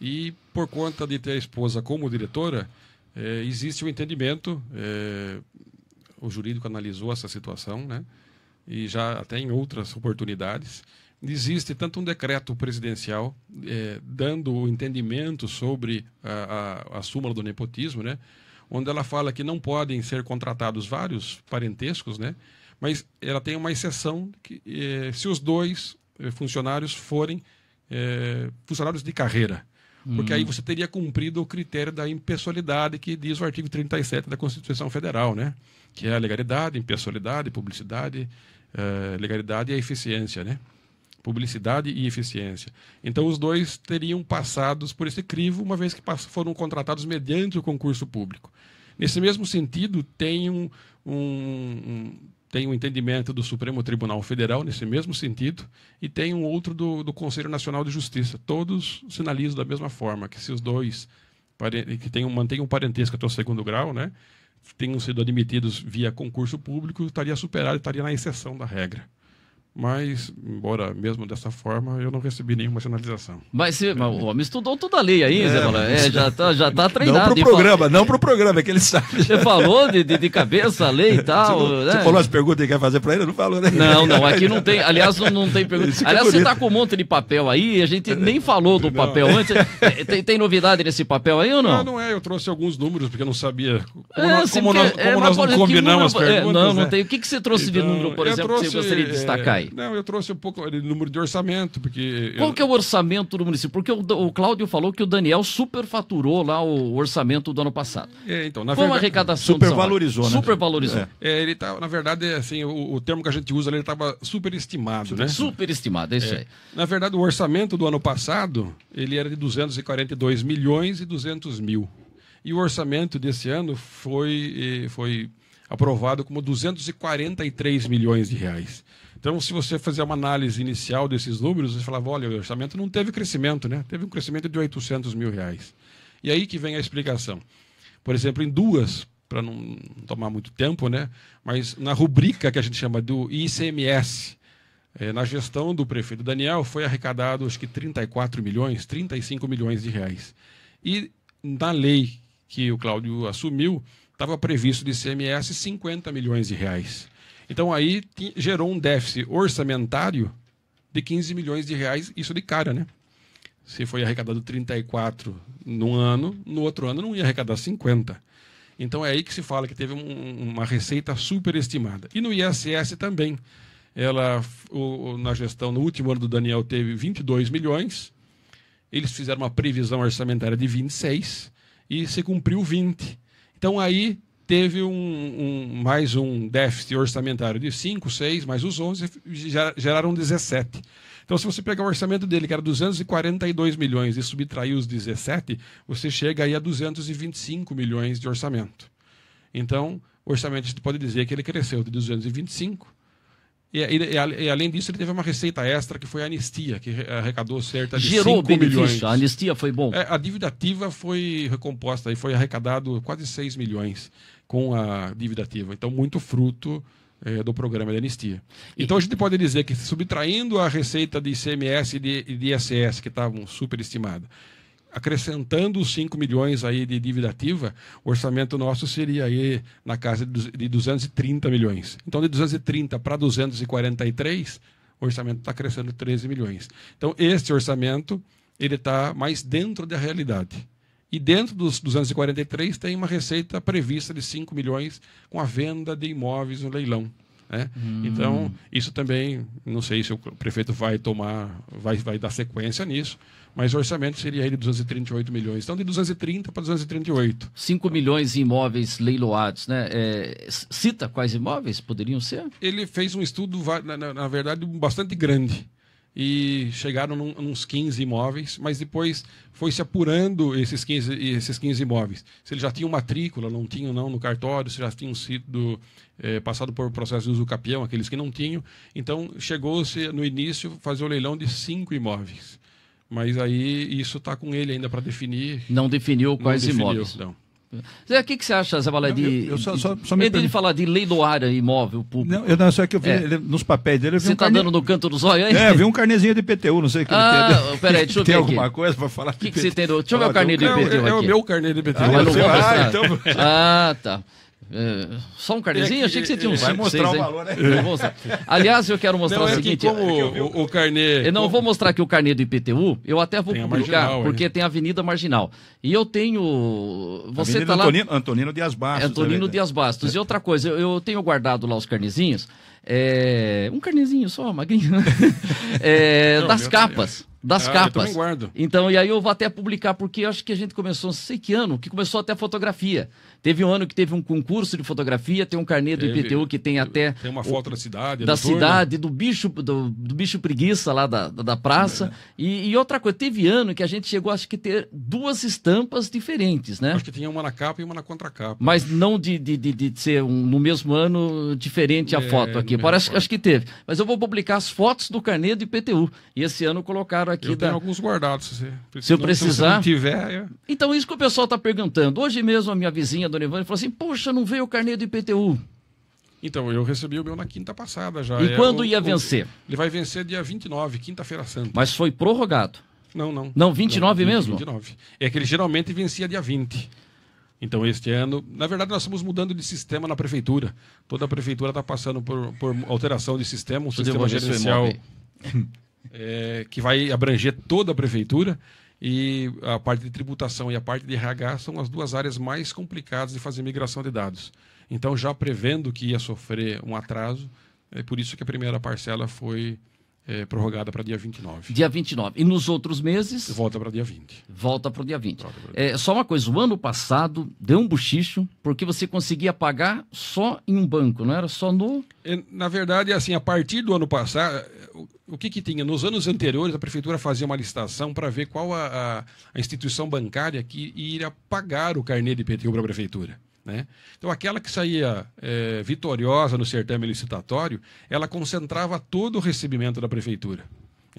E por conta de ter a esposa como diretora, é, existe o um entendimento, é, o jurídico analisou essa situação, né? E já até em outras oportunidades, existe tanto um decreto presidencial é, dando o entendimento sobre a, a, a súmula do nepotismo, né? onde ela fala que não podem ser contratados vários parentescos, né? Mas ela tem uma exceção que eh, se os dois eh, funcionários forem eh, funcionários de carreira, porque aí hum. você teria cumprido o critério da impessoalidade que diz o artigo 37 da Constituição Federal, né? Que é a legalidade, impessoalidade, publicidade, legalidade e a eficiência, né? publicidade e eficiência. Então, os dois teriam passados por esse crivo, uma vez que foram contratados mediante o concurso público. Nesse mesmo sentido, tem um, um, um tem um entendimento do Supremo Tribunal Federal nesse mesmo sentido e tem um outro do, do Conselho Nacional de Justiça. Todos sinalizam da mesma forma que se os dois que tem um, mantêm um parentesco até o segundo grau, né, tenham sido admitidos via concurso público, estaria superado, estaria na exceção da regra mas, embora mesmo dessa forma, eu não recebi nenhuma sinalização. Mas, é. mas o homem estudou toda a lei aí, é, Zé Malan. É, já está já tá treinado. Não para o programa, fala... não para o programa, é que ele sabe. Você falou de, de, de cabeça lei e tal. Você, não, né? você falou as perguntas que quer fazer para ele? Não falou, né? Não, não, aqui não tem. Aliás, não, não tem pergunta. É aliás, você está com um monte de papel aí, a gente nem é. falou do não. papel antes. Tem, tem, novidade nesse papel aí ou não? Não, não é, eu trouxe alguns números, porque eu não sabia. Como é, nós, como nós, é como nós não combinamos número, as perguntas. não, não né? tem. O que, que você trouxe então, de número, por exemplo, trouxe, que você gostaria de destacar aí? Não, eu trouxe um pouco de número de orçamento, porque... Qual eu... que é o orçamento do município? Porque o, o Cláudio falou que o Daniel superfaturou lá o orçamento do ano passado. É, então, na Foi verdade... uma arrecadação Supervalorizou, né? Supervalorizou. É. é ele tá, na verdade, é assim, o, o, termo que a gente usa, ele estava superestimado, Super, né? Superestimado, é isso é. aí. Na verdade, o orçamento do ano passado, ele era de 242 milhões e 200 mil. E o orçamento desse ano foi... Eh, foi aprovado como 243 milhões de reais. Então, se você fazer uma análise inicial desses números, você falava, olha, o orçamento não teve crescimento, né? Teve um crescimento de 800 mil reais. E aí que vem a explicação. Por exemplo, em duas, para não tomar muito tempo, né? Mas na rubrica que a gente chama do ICMS, é, eh, na gestão do prefeito Daniel, foi arrecadado acho que 34 milhões, 35 milhões de reais. E na lei que o Cláudio assumiu, estava previsto de ICMS 50 milhões de reais. Então aí gerou um déficit orçamentário de 15 milhões de reais, isso de cara, né? Se foi arrecadado 34 num ano, no outro ano não ia arrecadar 50. Então é aí que se fala que teve um, uma receita superestimada. E no ISS também. Ela, o, na gestão, no último ano do Daniel, teve 22 milhões. Eles fizeram uma previsão orçamentária de 26 e se cumpriu 20. Então aí teve um, um, mais um déficit orçamentário de 5, 6, mas os 11 geraram 17. Então, se você pegar o orçamento dele, que era 242 milhões, e subtrair os 17, você chega aí a 225 milhões de orçamento. Então, o orçamento, a gente pode dizer que ele cresceu de 225 e, e, e, além disso, ele teve uma receita extra que foi a anistia, que arrecadou cerca de Gerou 5 milhões. A anistia foi bom. É, a dívida ativa foi recomposta e foi arrecadado quase 6 milhões com a dívida ativa. Então, muito fruto é, do programa de anistia. Então, a gente pode dizer que, subtraindo a receita de ICMS e de, de ISS, que estavam superestimada, acrescentando os 5 milhões aí de dívida ativa, o orçamento nosso seria aí na casa de 230 milhões. Então, de 230 para 243, o orçamento está crescendo 13 milhões. Então, este orçamento ele está mais dentro da realidade. E dentro dos 243 tem uma receita prevista de 5 milhões com a venda de imóveis no leilão. Né? Hum. Então, isso também, não sei se o prefeito vai tomar, vai, vai dar sequência nisso, mas o orçamento seria aí de 238 milhões. Então, de 230 para 238. 5 milhões de imóveis leiloados, né? É, cita quais imóveis poderiam ser? Ele fez um estudo, na, na, na verdade, bastante grande e chegaram num, uns 15 imóveis, mas depois foi se apurando esses 15, esses 15 imóveis. Se eles já tinham matrícula, não tinham não no cartório, se já tinham sido é, passado por processo de uso capião, aqueles que não tinham. Então, chegou-se no início fazer o leilão de cinco imóveis. Mas aí isso está com ele ainda para definir. Não definiu quais não definiu, imóveis. Não. Zé, o que, que você acha, Zé Balé, de, eu, eu só, só, só me de falar de leiloar imóvel público? Não, eu, não, só que eu vi é. ele, nos papéis dele... Você está um tá carne... dando no canto dos olhos aí? É, eu vi um carnezinho de IPTU, não sei o que ah, ele tem. peraí, deixa eu ver Tem aqui. alguma coisa para falar? O que, que, que, você tem? Do... Deixa eu ver o carnê do IPTU aqui. É o é meu carnê do IPTU. Ah, ah, então... ah tá. É, só um é carnezinho? Achei que você tinha um 5, 6 aí. Valor, né? Aliás, eu quero mostrar não, o é seguinte. É o, o, o carnê... Eu não como... vou mostrar aqui o carnê do IPTU, eu até vou publicar, marginal, né? porque né? tem Avenida Marginal. E eu tenho. Você tá lá... Antonino, Antonino Dias Bastos. Antonino Dias Bastos. E outra coisa, eu, eu tenho guardado lá os carnezinhos. um carnezinho só, magrinho. não, das capas. Também das ah, capas. Então, e aí eu vou até publicar, porque acho que a gente começou, não sei que ano, que começou até fotografia. Teve um ano que teve um concurso de fotografia, tem um carnê do teve, IPTU que tem até. Tem uma foto o, da cidade, da cidade, do bicho, do, do, bicho preguiça lá da, da, da praça. É. Né? E, e, outra coisa, teve ano que a gente chegou, acho que ter duas estampas diferentes, né? Acho que tinha uma na capa e uma na contracapa. Mas não de, de, de, de, ser um, no mesmo ano diferente a é, foto aqui. Parece, acho que teve. Mas eu vou publicar as fotos do carnê do IPTU. E esse ano colocaram claro aqui. Eu da... alguns guardados. Se, se eu precisar. Se tiver. Eu... Então, isso que o pessoal está perguntando. Hoje mesmo, a minha vizinha, Dona Ivane, falou assim: Poxa, não veio o carnê do IPTU. Então, eu recebi o meu na quinta passada já. E é quando o, ia vencer? O, ele vai vencer dia 29, quinta-feira santa. Mas foi prorrogado? Não, não. Não, 29 não, 20, mesmo? 29. É que ele geralmente vencia dia 20. Então, este ano, na verdade, nós estamos mudando de sistema na prefeitura. Toda a prefeitura está passando por, por alteração de sistema, um Tudo sistema gerencial. é, que vai abranger toda a prefeitura. E a parte de tributação e a parte de RH são as duas áreas mais complicadas de fazer migração de dados. Então, já prevendo que ia sofrer um atraso, é por isso que a primeira parcela foi é, prorrogada para dia 29. Dia 29. E nos outros meses? Volta para dia 20. Volta para o dia 20. Dia 20. É, só uma coisa, o ano passado deu um bochicho, porque você conseguia pagar só em um banco, não era só no. É, na verdade, assim, a partir do ano passado, o que, que tinha? Nos anos anteriores, a prefeitura fazia uma licitação para ver qual a, a, a, instituição bancária que iria pagar o carnê de IPTU para a prefeitura. Né? Então, aquela que saía é, vitoriosa no certame licitatório, ela concentrava todo o recebimento da prefeitura.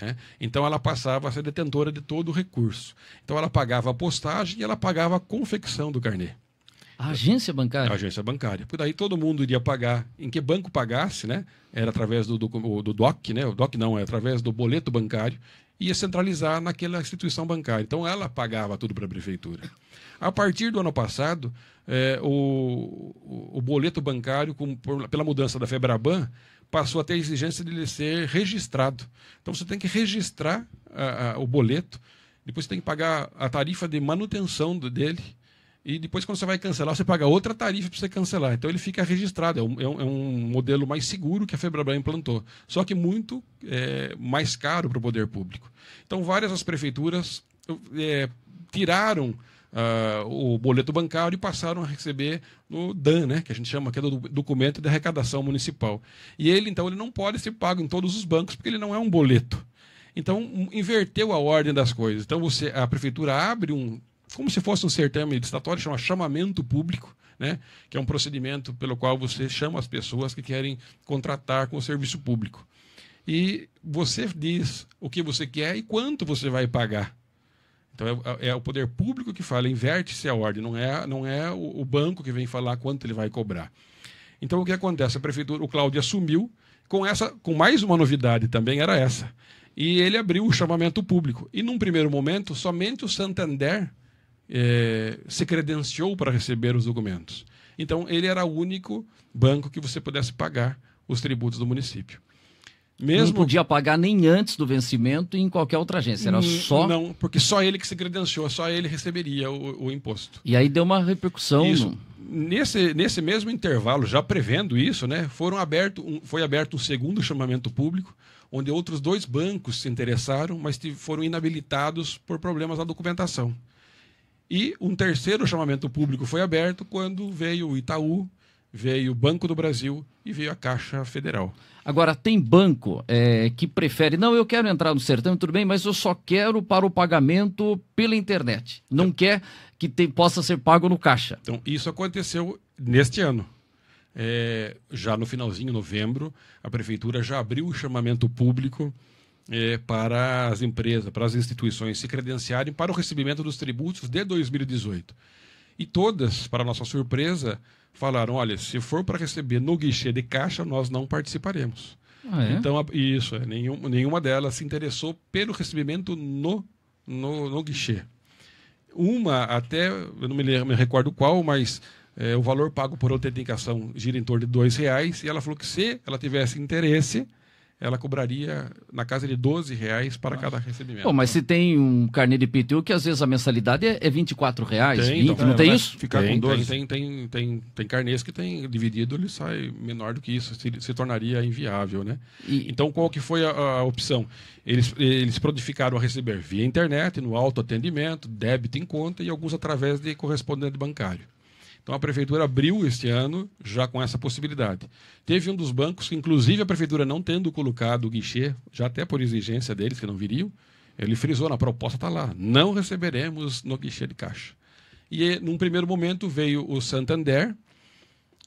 Né? Então, ela passava a ser detentora de todo o recurso. Então, ela pagava a postagem e ela pagava a confecção do carnê. A agência bancária? A agência bancária. Por daí todo mundo iria pagar, em que banco pagasse, né? Era através do, do, do DOC, né? O DOC não, é através do boleto bancário. Ia centralizar naquela instituição bancária. Então ela pagava tudo para a prefeitura. A partir do ano passado, é, o, o, boleto bancário, com, por, pela mudança da Febraban, passou a ter a exigência de ele ser registrado. Então você tem que registrar a, a, o boleto, depois você tem que pagar a tarifa de manutenção dele e depois quando você vai cancelar, você paga outra tarifa para você cancelar. Então ele fica registrado, é, é um, é um modelo mais seguro que a Febraban implantou, só que muito é, mais caro para o poder público. Então várias as prefeituras é, tiraram uh, o boleto bancário e passaram a receber no DAN, né, que a gente chama que é do documento de arrecadação municipal. E ele então ele não pode ser pago em todos os bancos porque ele não é um boleto. Então, inverteu a ordem das coisas. Então, você, a prefeitura abre um, como se fosse um certame licitatório, chama chamamento público, né? que é um procedimento pelo qual você chama as pessoas que querem contratar com o serviço público. E você diz o que você quer e quanto você vai pagar. Então é, é, é o poder público que fala, inverte-se a ordem, não é, não é o, o banco que vem falar quanto ele vai cobrar. Então o que acontece? A prefeitura, o Cláudio assumiu com essa, com mais uma novidade também era essa. E ele abriu o chamamento público. E num primeiro momento, somente o Santander é, se credenciou para receber os documentos. Então, ele era o único banco que você pudesse pagar os tributos do município. Mesmo... Não podia pagar nem antes do vencimento e em qualquer outra agência, era só... Não, porque só ele que se credenciou, só ele receberia o, o imposto. E aí deu uma repercussão... Isso. Nesse, nesse mesmo intervalo, já prevendo isso, né, foram aberto um, foi aberto um segundo chamamento público, onde outros dois bancos se interessaram, mas foram inabilitados por problemas na documentação. E um terceiro chamamento público foi aberto quando veio o Itaú, veio o Banco do Brasil e veio a Caixa Federal. Agora, tem banco é, que prefere, não, eu quero entrar no sertão, tudo bem, mas eu só quero para o pagamento pela internet. Não então quer que possa ser pago no caixa. Então, isso aconteceu neste ano. É, já no finalzinho, novembro, a prefeitura já abriu o chamamento público é, para as empresas, para as instituições se credenciarem para o recebimento dos tributos de 2018. E todas, para nossa surpresa, falaram: olha, se for para receber no guichê de caixa, nós não participaremos. Ah, é? Então, isso, é, nenhum, nenhuma delas se interessou pelo recebimento no, no, no guichê. Uma, até, eu não me, lembro, me recordo qual, mas é, o valor pago por autenticação gira em torno de R$ reais e ela falou que se ela tivesse interesse, ela cobraria na casa de 12 reais para Nossa. cada recebimento. Pô, mas se tem um carnê de PTU que às vezes a mensalidade é, é 24 reais, tem, 20, então, não é, tem isso? Ficar tem, com 12. Tem, tem, tem, tem, carnês que tem dividido, ele sai menor do que isso, se, se tornaria inviável, né? E... Então qual que foi a, a, opção? Eles, eles prodificaram a receber via internet, no autoatendimento, débito em conta e alguns através de correspondente bancário. Então a prefeitura abriu este ano já com essa possibilidade. Teve um dos bancos que, inclusive, a prefeitura não tendo colocado o guichê, já até por exigência deles que não viriam, ele frisou na proposta está lá, não receberemos no guichê de caixa. E num primeiro momento veio o Santander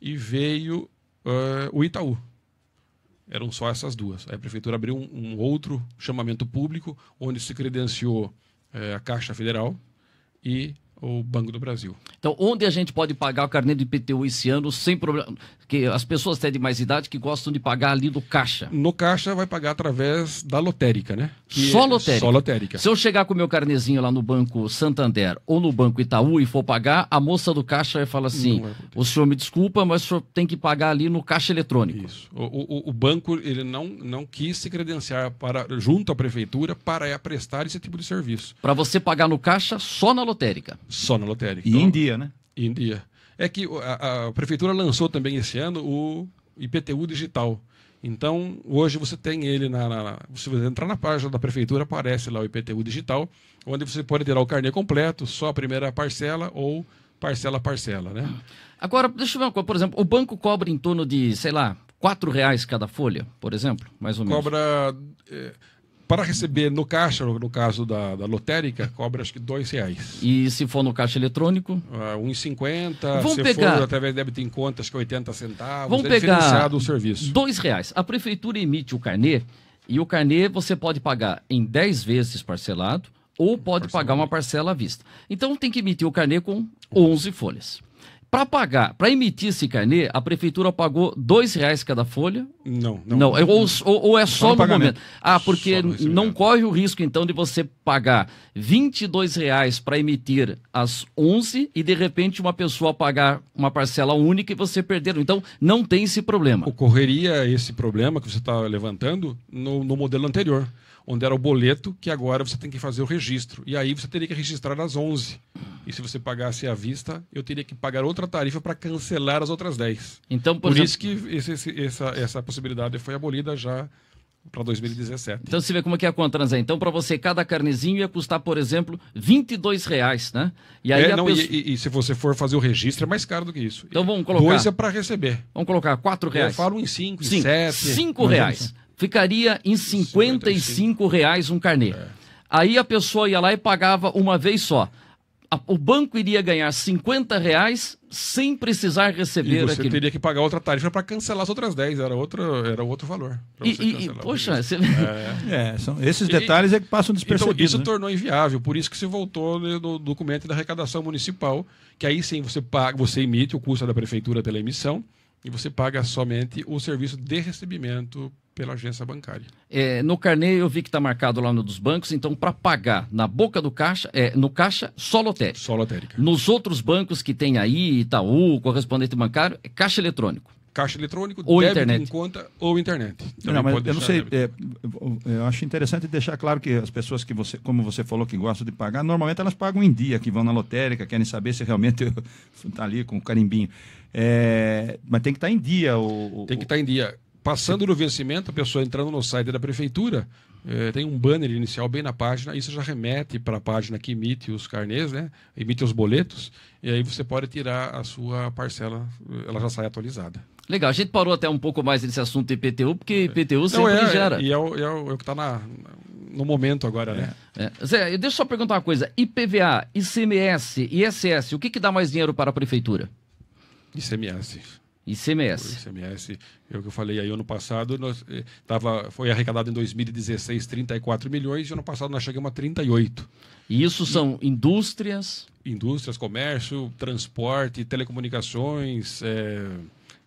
e veio uh, o Itaú. Eram só essas duas. Aí a prefeitura abriu um, um outro chamamento público onde se credenciou uh, a Caixa Federal e o Banco do Brasil. Então, onde a gente pode pagar o carnê de IPTU esse ano sem problema? que as pessoas até de mais idade que gostam de pagar ali do caixa. No caixa vai pagar através da lotérica, né? Que só é lotérica. Só lotérica. Se eu chegar com o meu carnezinho lá no Banco Santander ou no Banco Itaú e for pagar, a moça do caixa vai falar assim: o senhor me desculpa, mas o senhor tem que pagar ali no caixa eletrônico. Isso. O, o, o banco ele não, não quis se credenciar para, junto à prefeitura para é prestar esse tipo de serviço. Para você pagar no caixa só na lotérica. Só na lotérica. E então, em dia, né? Em dia é que a, a prefeitura lançou também esse ano o IPTU digital. Então, hoje você tem ele na, na, Se você entrar na página da prefeitura, aparece lá o IPTU digital, onde você pode tirar o carnê completo, só a primeira parcela ou parcela a parcela, né? Agora, deixa eu ver uma coisa. Por exemplo, o banco cobra em torno de, sei lá, R$ reais cada folha, por exemplo, mais ou menos. Cobra. É para receber no caixa, no caso da, da lotérica, cobra acho que dois reais. E se for no caixa eletrônico? Uh, ah, 1,50. Se pegar... for através de débito em contas, que 80 centavos. Vamos é pegar o serviço. Dois reais. A prefeitura emite o carnê e o carnê você pode pagar em 10 vezes parcelado ou pode parcela pagar uma parcela à vista. Então tem que emitir o carnê com 11 folhas. Para pagar, para emitir esse carnê, a prefeitura pagou dois reais cada folha? Não, não. não é, ou, ou, ou é só, só no momento? Ah, porque não é. corre o risco então de você pagar R$ reais para emitir às 11 e de repente uma pessoa pagar uma parcela única e você perder. Então não tem esse problema. Ocorreria esse problema que você está levantando no, no modelo anterior onde era o boleto, que agora você tem que fazer o registro. E aí você teria que registrar às 11. E se você pagasse à vista, eu teria que pagar outra tarifa para cancelar as outras 10. Então, por, por exemplo... isso que esse, esse, essa, essa possibilidade foi abolida já para 2017. Então você vê como é que é a Contrans Então para você cada carnezinho ia custar, por exemplo, 22 reais, né? E aí é, não, pessoa... e, e, e, se você for fazer o registro é mais caro do que isso. Então vamos colocar dois é para receber. Vamos colocar quatro reais. Eu falo em cinco, em sete. Cinco reais ficaria em 55 reais um carnê. É. Aí a pessoa ia lá e pagava uma vez só. O banco iria ganhar 50 reais sem precisar receber e você aquilo. teria que pagar outra tarifa para cancelar as outras 10, era outro, era outro valor. E, e poxa, você... é. É, são esses detalhes e, é que passam então, despercebidos. Então, isso né? tornou inviável, por isso que se voltou no documento da arrecadação municipal, que aí sim você paga, você emite o custo é da prefeitura pela emissão, e você paga somente o serviço de recebimento pela agência bancária. É, no carnê eu vi que está marcado lá no dos bancos, então para pagar na boca do caixa, é, no caixa, só lotérica. Só lotérica. Nos outros bancos que tem aí, Itaú, correspondente bancário, é caixa eletrônico caixa eletrônico, ou débito internet. conta ou internet. não, mas eu não sei, é, eu acho interessante deixar claro que as pessoas que você, como você falou, que gostam de pagar, normalmente elas pagam em dia, que vão na lotérica, querem saber se realmente está ali com o carimbinho. É, mas tem que estar tá em dia. O, tem que estar tá em dia. Passando no vencimento, a pessoa entrando no site da prefeitura, é, tem um banner inicial bem na página, isso já remete para a página que emite os carnês, né? emite os boletos, e aí você pode tirar a sua parcela, ela já sai atualizada. Legal, a gente parou até um pouco mais nesse assunto IPTU, porque IPTU é. sempre Não, é, gera. É, e é o, é o, é o que está no momento agora, né? É. é. Zé, deixa eu só perguntar uma coisa. IPVA, ICMS, ISS, o que, que dá mais dinheiro para a prefeitura? ICMS. ICMS. O ICMS, é o que eu falei aí ano passado, nós, eh, tava, foi arrecadado em 2016 34 milhões e ano passado nós chegamos a 38. E isso são indústrias? Indústrias, comércio, transporte, telecomunicações. Eh,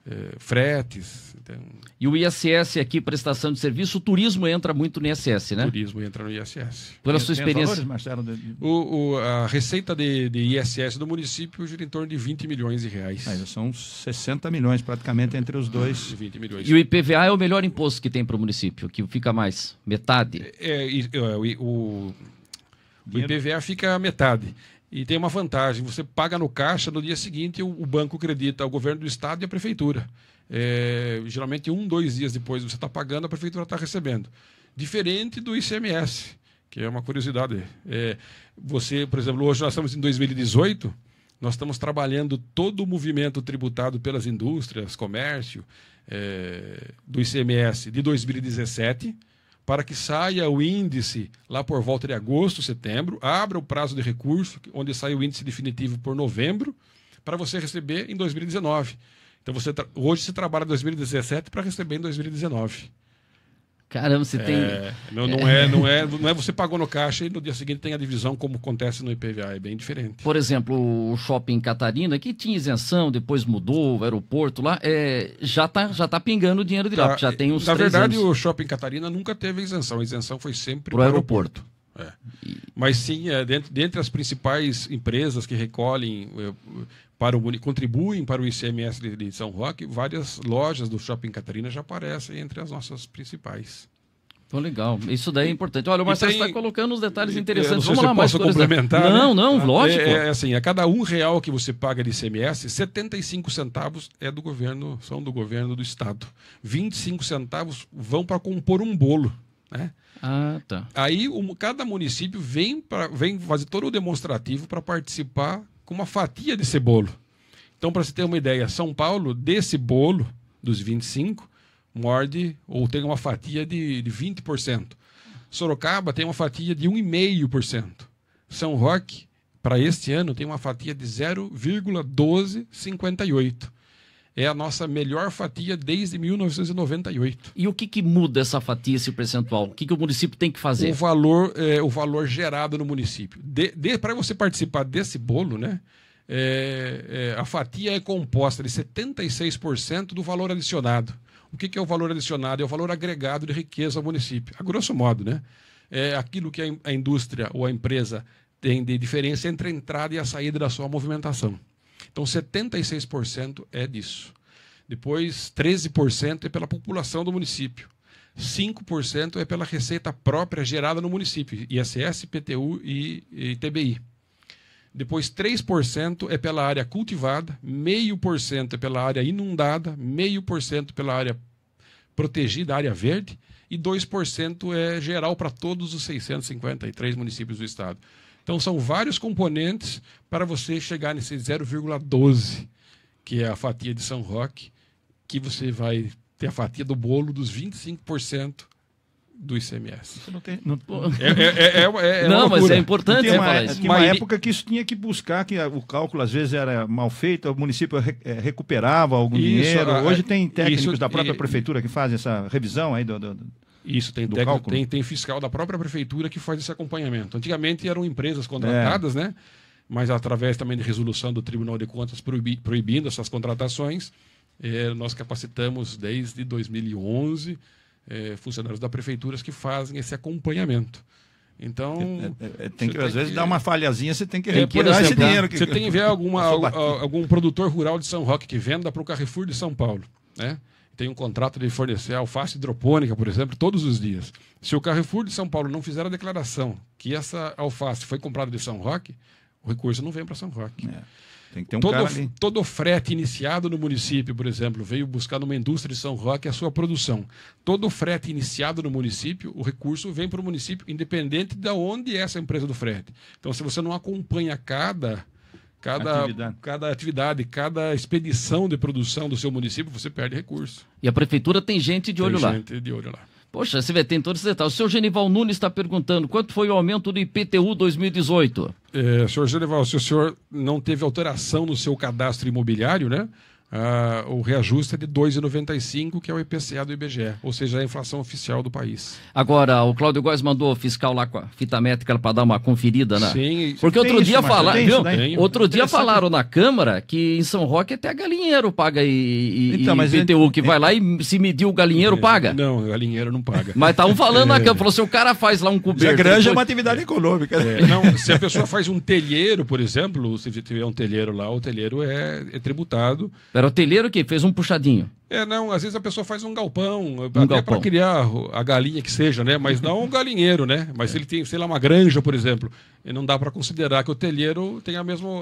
eh, fretes. Então... E o ISS aqui, prestação de serviço, o turismo entra muito no ISS, né? O turismo entra no ISS. Pela sua experiência. Valores, Marcelo, de... o, o, a receita de, de, ISS do município gira em torno de 20 milhões de reais. Ah, são 60 milhões praticamente entre os dois. 20 milhões. E o IPVA é o melhor imposto que tem para o município, que fica mais, metade. É, é, é o, o, o IPVA fica metade. E tem uma vantagem: você paga no caixa, no dia seguinte o, banco credita ao governo do estado e à prefeitura. É, geralmente, um, dois dias depois você está pagando, a prefeitura está recebendo. Diferente do ICMS, que é uma curiosidade. É, você, por exemplo, hoje nós estamos em 2018, nós estamos trabalhando todo o movimento tributado pelas indústrias, comércio, é, do ICMS de 2017 para que saia o índice lá por volta de agosto, setembro, abra o prazo de recurso, onde sai o índice definitivo por novembro, para você receber em 2019. Então você hoje você trabalha 2017 para receber em 2019. Caramba, você é, tem. Não, não, é, não, é, não é você pagou no caixa e no dia seguinte tem a divisão, como acontece no IPVA, é bem diferente. Por exemplo, o shopping Catarina, que tinha isenção, depois mudou, o aeroporto lá, é, já está já tá pingando o dinheiro de lá, tá, já tem uns. Na verdade, anos. o shopping Catarina nunca teve isenção, a isenção foi sempre para o aeroporto. aeroporto. É. Mas sim, é, dentre as principais empresas que recolhem é, para o, contribuem para o ICMS de, São Roque, várias lojas do Shopping Catarina já aparecem entre as nossas principais. Então, legal. Isso daí é importante. Olha, o Marcelo está colocando uns detalhes interessantes. Vamos lá, mais posso complementar? Né? Não, não, é, lógico. É, é, assim, a cada um real que você paga de ICMS, 75 centavos é do governo, são do governo do estado. 25 centavos vão para compor um bolo, né? Ah, tá. Aí o, cada município vem, pra, vem fazer todo o demonstrativo para participar com uma fatia desse bolo. Então, para você ter uma ideia, São Paulo, desse bolo dos 25, morde ou tem uma fatia de, de 20%. Sorocaba tem uma fatia de 1,5%. São Roque, para este ano, tem uma fatia de 0,1258% é a nossa melhor fatia desde 1998. E o que, que muda essa fatia, esse percentual? O que, que o município tem que fazer? O valor, é, o valor gerado no município. Para você participar desse bolo, né? É, é, a fatia é composta de 76% do valor adicionado. O que, que, é o valor adicionado? É o valor agregado de riqueza ao município, a grosso modo, né? É aquilo que a, a indústria ou a empresa tem de diferença entre a entrada e a saída da sua movimentação. Então, 76% é disso. Depois, 13% é pela população do município. 5% é pela receita própria gerada no município, ISS, PTU e, e TBI. Depois 3% é pela área cultivada, 0,5% é pela área inundada, 0,5% pela área protegida, área verde, e 2% é geral para todos os 653 municípios do estado. Então são vários componentes para você chegar nesse 0,12, que é a fatia de São Roque, que você vai ter a fatia do bolo dos 25% do ICMS. Não, tem... não... não é, é, é, mas é importante uma, falar isso. uma época que isso tinha que buscar, que o cálculo às vezes era mal feito, o município re recuperava algum isso, dinheiro. Hoje tem técnicos isso, da própria prefeitura que fazem essa revisão aí do... do... Isso, tem do técnico, tem, tem, fiscal da própria prefeitura que faz esse acompanhamento. Antigamente eram empresas contratadas, é. né? Mas através também de resolução do Tribunal de Contas proibi, proibindo essas contratações, é, nós capacitamos desde 2011 é, funcionários da prefeitura que fazem esse acompanhamento. Então. É, é, é tem que, às vezes, dá uma falhazinha, você tem que recuperar esse dinheiro. Que... Você tem que ver alguma, algum produtor rural de São Roque que venda para o Carrefour de São Paulo, né? tem um contrato de fornecer alface hidropônica, por exemplo, todos os dias. Se o Carrefour de São Paulo não fizer a declaração que essa alface foi comprada de São Roque, o recurso não vem para São Roque. É. Tem que ter um todo, cara ali. todo frete iniciado no município, por exemplo, veio buscar numa indústria de São Roque a sua produção. Todo frete iniciado no município, o recurso vem para o município, independente de onde é essa empresa do frete. Então, se você não acompanha cada cada atividade. cada atividade, cada expedição de produção do seu município, você perde recurso. E a prefeitura tem gente de tem olho gente lá. gente de olho lá. Poxa, você vê, tem todos esses detalhes. O senhor Genival Nunes está perguntando quanto foi o aumento do IPTU 2018? É, senhor Genival, se o senhor não teve alteração no seu cadastro imobiliário, né? Uh, o reajuste é de 2,95, que é o IPCA do IBGE, ou seja, a inflação oficial do país. Agora, o Cláudio Góes mandou o fiscal lá com a fita métrica para dar uma conferida, né? Sim. Porque outro dia falaram, viu? outro dia falaram na Câmara que em São Roque até galinheiro paga e, e, então, mas IPTU, é, que vai lá e se mediu o galinheiro, é, paga? Não, galinheiro não paga. Mas estavam falando na é. Câmara, falou, se assim, o cara faz lá um Se A granja depois... é uma atividade econômica. Né? É, não, se a pessoa faz um telheiro, por exemplo, se tiver um telheiro lá, o telheiro é, é tributado era o telheiro que fez um puxadinho. É, não, às vezes a pessoa faz um galpão, um até para criar a galinha que seja, né? Mas não um galinheiro, né? Mas é. se ele tem, sei lá, uma granja, por exemplo, não dá para considerar que o telheiro tem o mesmo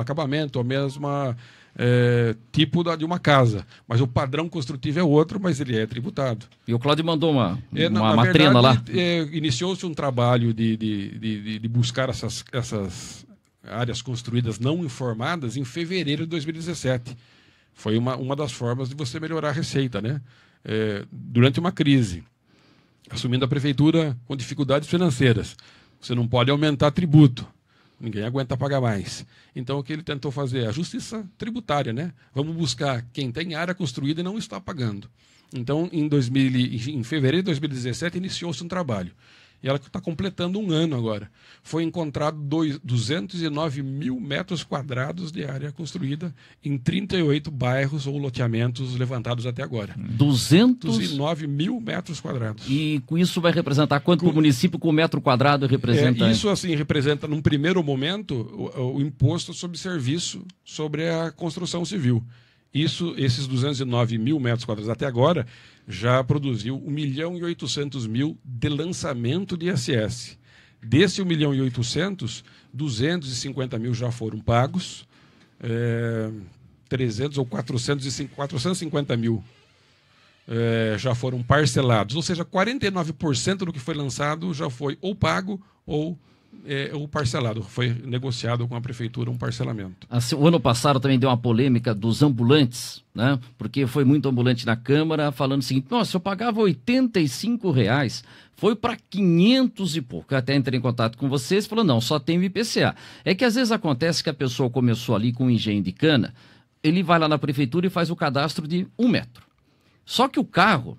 acabamento, a mesma é, tipo da, de uma casa. Mas o padrão construtivo é outro, mas ele é tributado. E o Cláudio mandou uma, é, uma, na, uma verdade, lá. É, Iniciou-se um trabalho de, de, de, de buscar essas, essas áreas construídas não informadas em fevereiro de 2017. Foi uma, uma das formas de você melhorar a receita, né? É, durante uma crise, assumindo a prefeitura com dificuldades financeiras, você não pode aumentar tributo. Ninguém aguenta pagar mais. Então, o que ele tentou fazer? A justiça tributária, né? Vamos buscar quem tem área construída e não está pagando. Então, em, 2000, em fevereiro de 2017, iniciou-se um trabalho. E ela está completando um ano agora. Foi encontrado dois, 209 mil metros quadrados de área construída em 38 bairros ou loteamentos levantados até agora. 200... 209 mil metros quadrados. E com isso vai representar quanto com... o município com metro quadrado representa? É, isso assim representa, num primeiro momento, o, o imposto sobre serviço sobre a construção civil. Isso, esses 209 mil metros quadrados até agora, já produziu 1 milhão e 800 mil de lançamento de ISS. Desse 1 milhão e 800, 250 mil já foram pagos, é, eh, 300 ou 405, 450 mil é, já foram parcelados. Ou seja, 49% do que foi lançado já foi ou pago ou é, o parcelado, foi negociado com a prefeitura um parcelamento. Assim, o ano passado também deu uma polêmica dos ambulantes, né? Porque foi muito ambulante na Câmara falando o seguinte: nossa, eu pagava 85 reais, foi para 500 e pouco. Eu até entrei em contato com vocês falou não, só tem o IPCA. É que às vezes acontece que a pessoa começou ali com um engenho de cana, ele vai lá na prefeitura e faz o cadastro de um metro. Só que o carro,